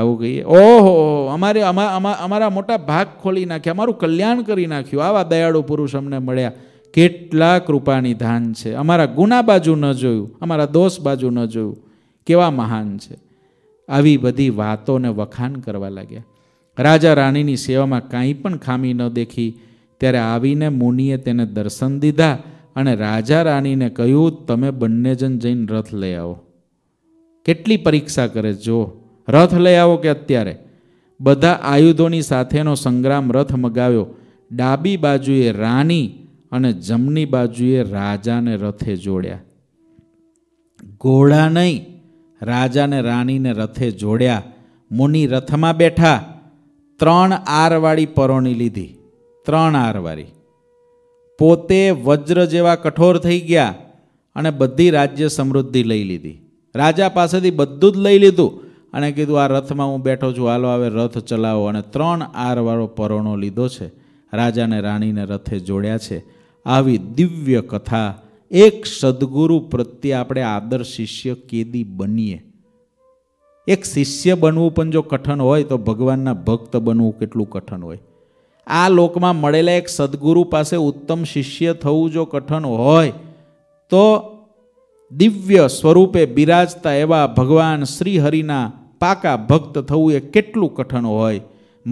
આવું કહીએ ઓહો અમારે અમારા મોટા ભાગ ખોલી નાખ્યા અમારું કલ્યાણ કરી નાખ્યું આવા દયાળુ પુરુષ અમને મળ્યા કેટલા કૃપાની ધાન છે અમારા ગુના બાજુ ન જોયું અમારા દોષ બાજુ ન જોયું કેવા મહાન છે આવી બધી વાતોને વખાણ કરવા લાગ્યા રાજા રાણીની સેવામાં કાંઈ પણ ખામી ન દેખી ત્યારે આવીને મુનિએ તેને દર્શન દીધા અને રાજા રાણીને કહ્યું તમે બંને જણ જઈને રથ લઈ આવો કેટલી પરીક્ષા કરે જો રથ લઈ આવો કે અત્યારે બધા આયુધોની સાથેનો સંગ્રામ રથ મગાવ્યો ડાબી બાજુએ રાણી અને જમની બાજુએ રાજાને રથે જોડ્યા ઘોડા નહીં રાજાને રાણીને રથે જોડ્યા મુનિ રથમાં બેઠા ત્રણ આરવાળી પરોણી લીધી ત્રણ આરવાળી પોતે વજ્ર જેવા કઠોર થઈ ગયા અને બધી રાજ્ય સમૃદ્ધિ લઈ લીધી રાજા પાસેથી બધું જ લઈ લીધું અને કીધું આ રથમાં હું બેઠો છું હાલો હવે રથ ચલાવો અને ત્રણ આરવાળો પરોણો લીધો છે રાજાને રાણીને રથે જોડ્યા છે આવી દિવ્ય કથા એક સદગુરુ પ્રત્યે આપણે આદર શિષ્ય કેદી બનીએ એક શિષ્ય બનવું પણ જો કઠણ હોય તો ભગવાનના ભક્ત બનવું કેટલું કઠણ હોય આ લોકમાં મળેલા એક સદગુરુ પાસે ઉત્તમ શિષ્ય થવું જો કઠણ હોય તો દિવ્ય સ્વરૂપે બિરાજતા એવા ભગવાન શ્રી હરિના પાકા ભક્ત થવું એ કેટલું કઠણ હોય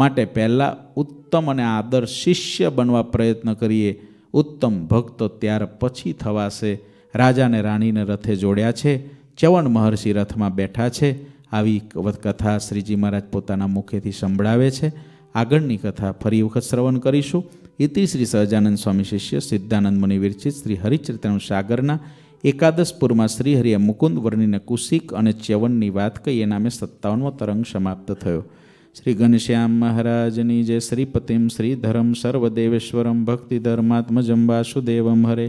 માટે પહેલાં ઉત્તમ અને આદર શિષ્ય બનવા પ્રયત્ન કરીએ ઉત્તમ ભક્તો ત્યાર પછી થવાશે રાજાને રાણીને રથે જોડ્યા છે ચવણ મહર્ષિ રથમાં બેઠા છે આવી કથા શ્રીજી મહારાજ પોતાના મુખેથી સંભળાવે છે આગળની કથા ફરી વખત શ્રવણ કરીશું ઇતિ શ્રી સહજાનંદ સ્વામી શિષ્ય સિદ્ધાનંદ મુનિ વિરચિત શ્રી હરિચરિત્રનું સાગરના એકાદશપુરમાં શ્રીહરિએ મુકુંદ વર્ણિને કુશિક અને ચ્યવનની વાત કહી એ નામે સત્તાવનમો તરંગ સમાપ્ત થયો શ્રી ઘનશ્યામ મહારાજની જે શ્રીપતિમ શ્રીધરમ સર્વદેવેશ્વરમ ભક્તિધર્માત્મજમ વાસુદેવમ હરે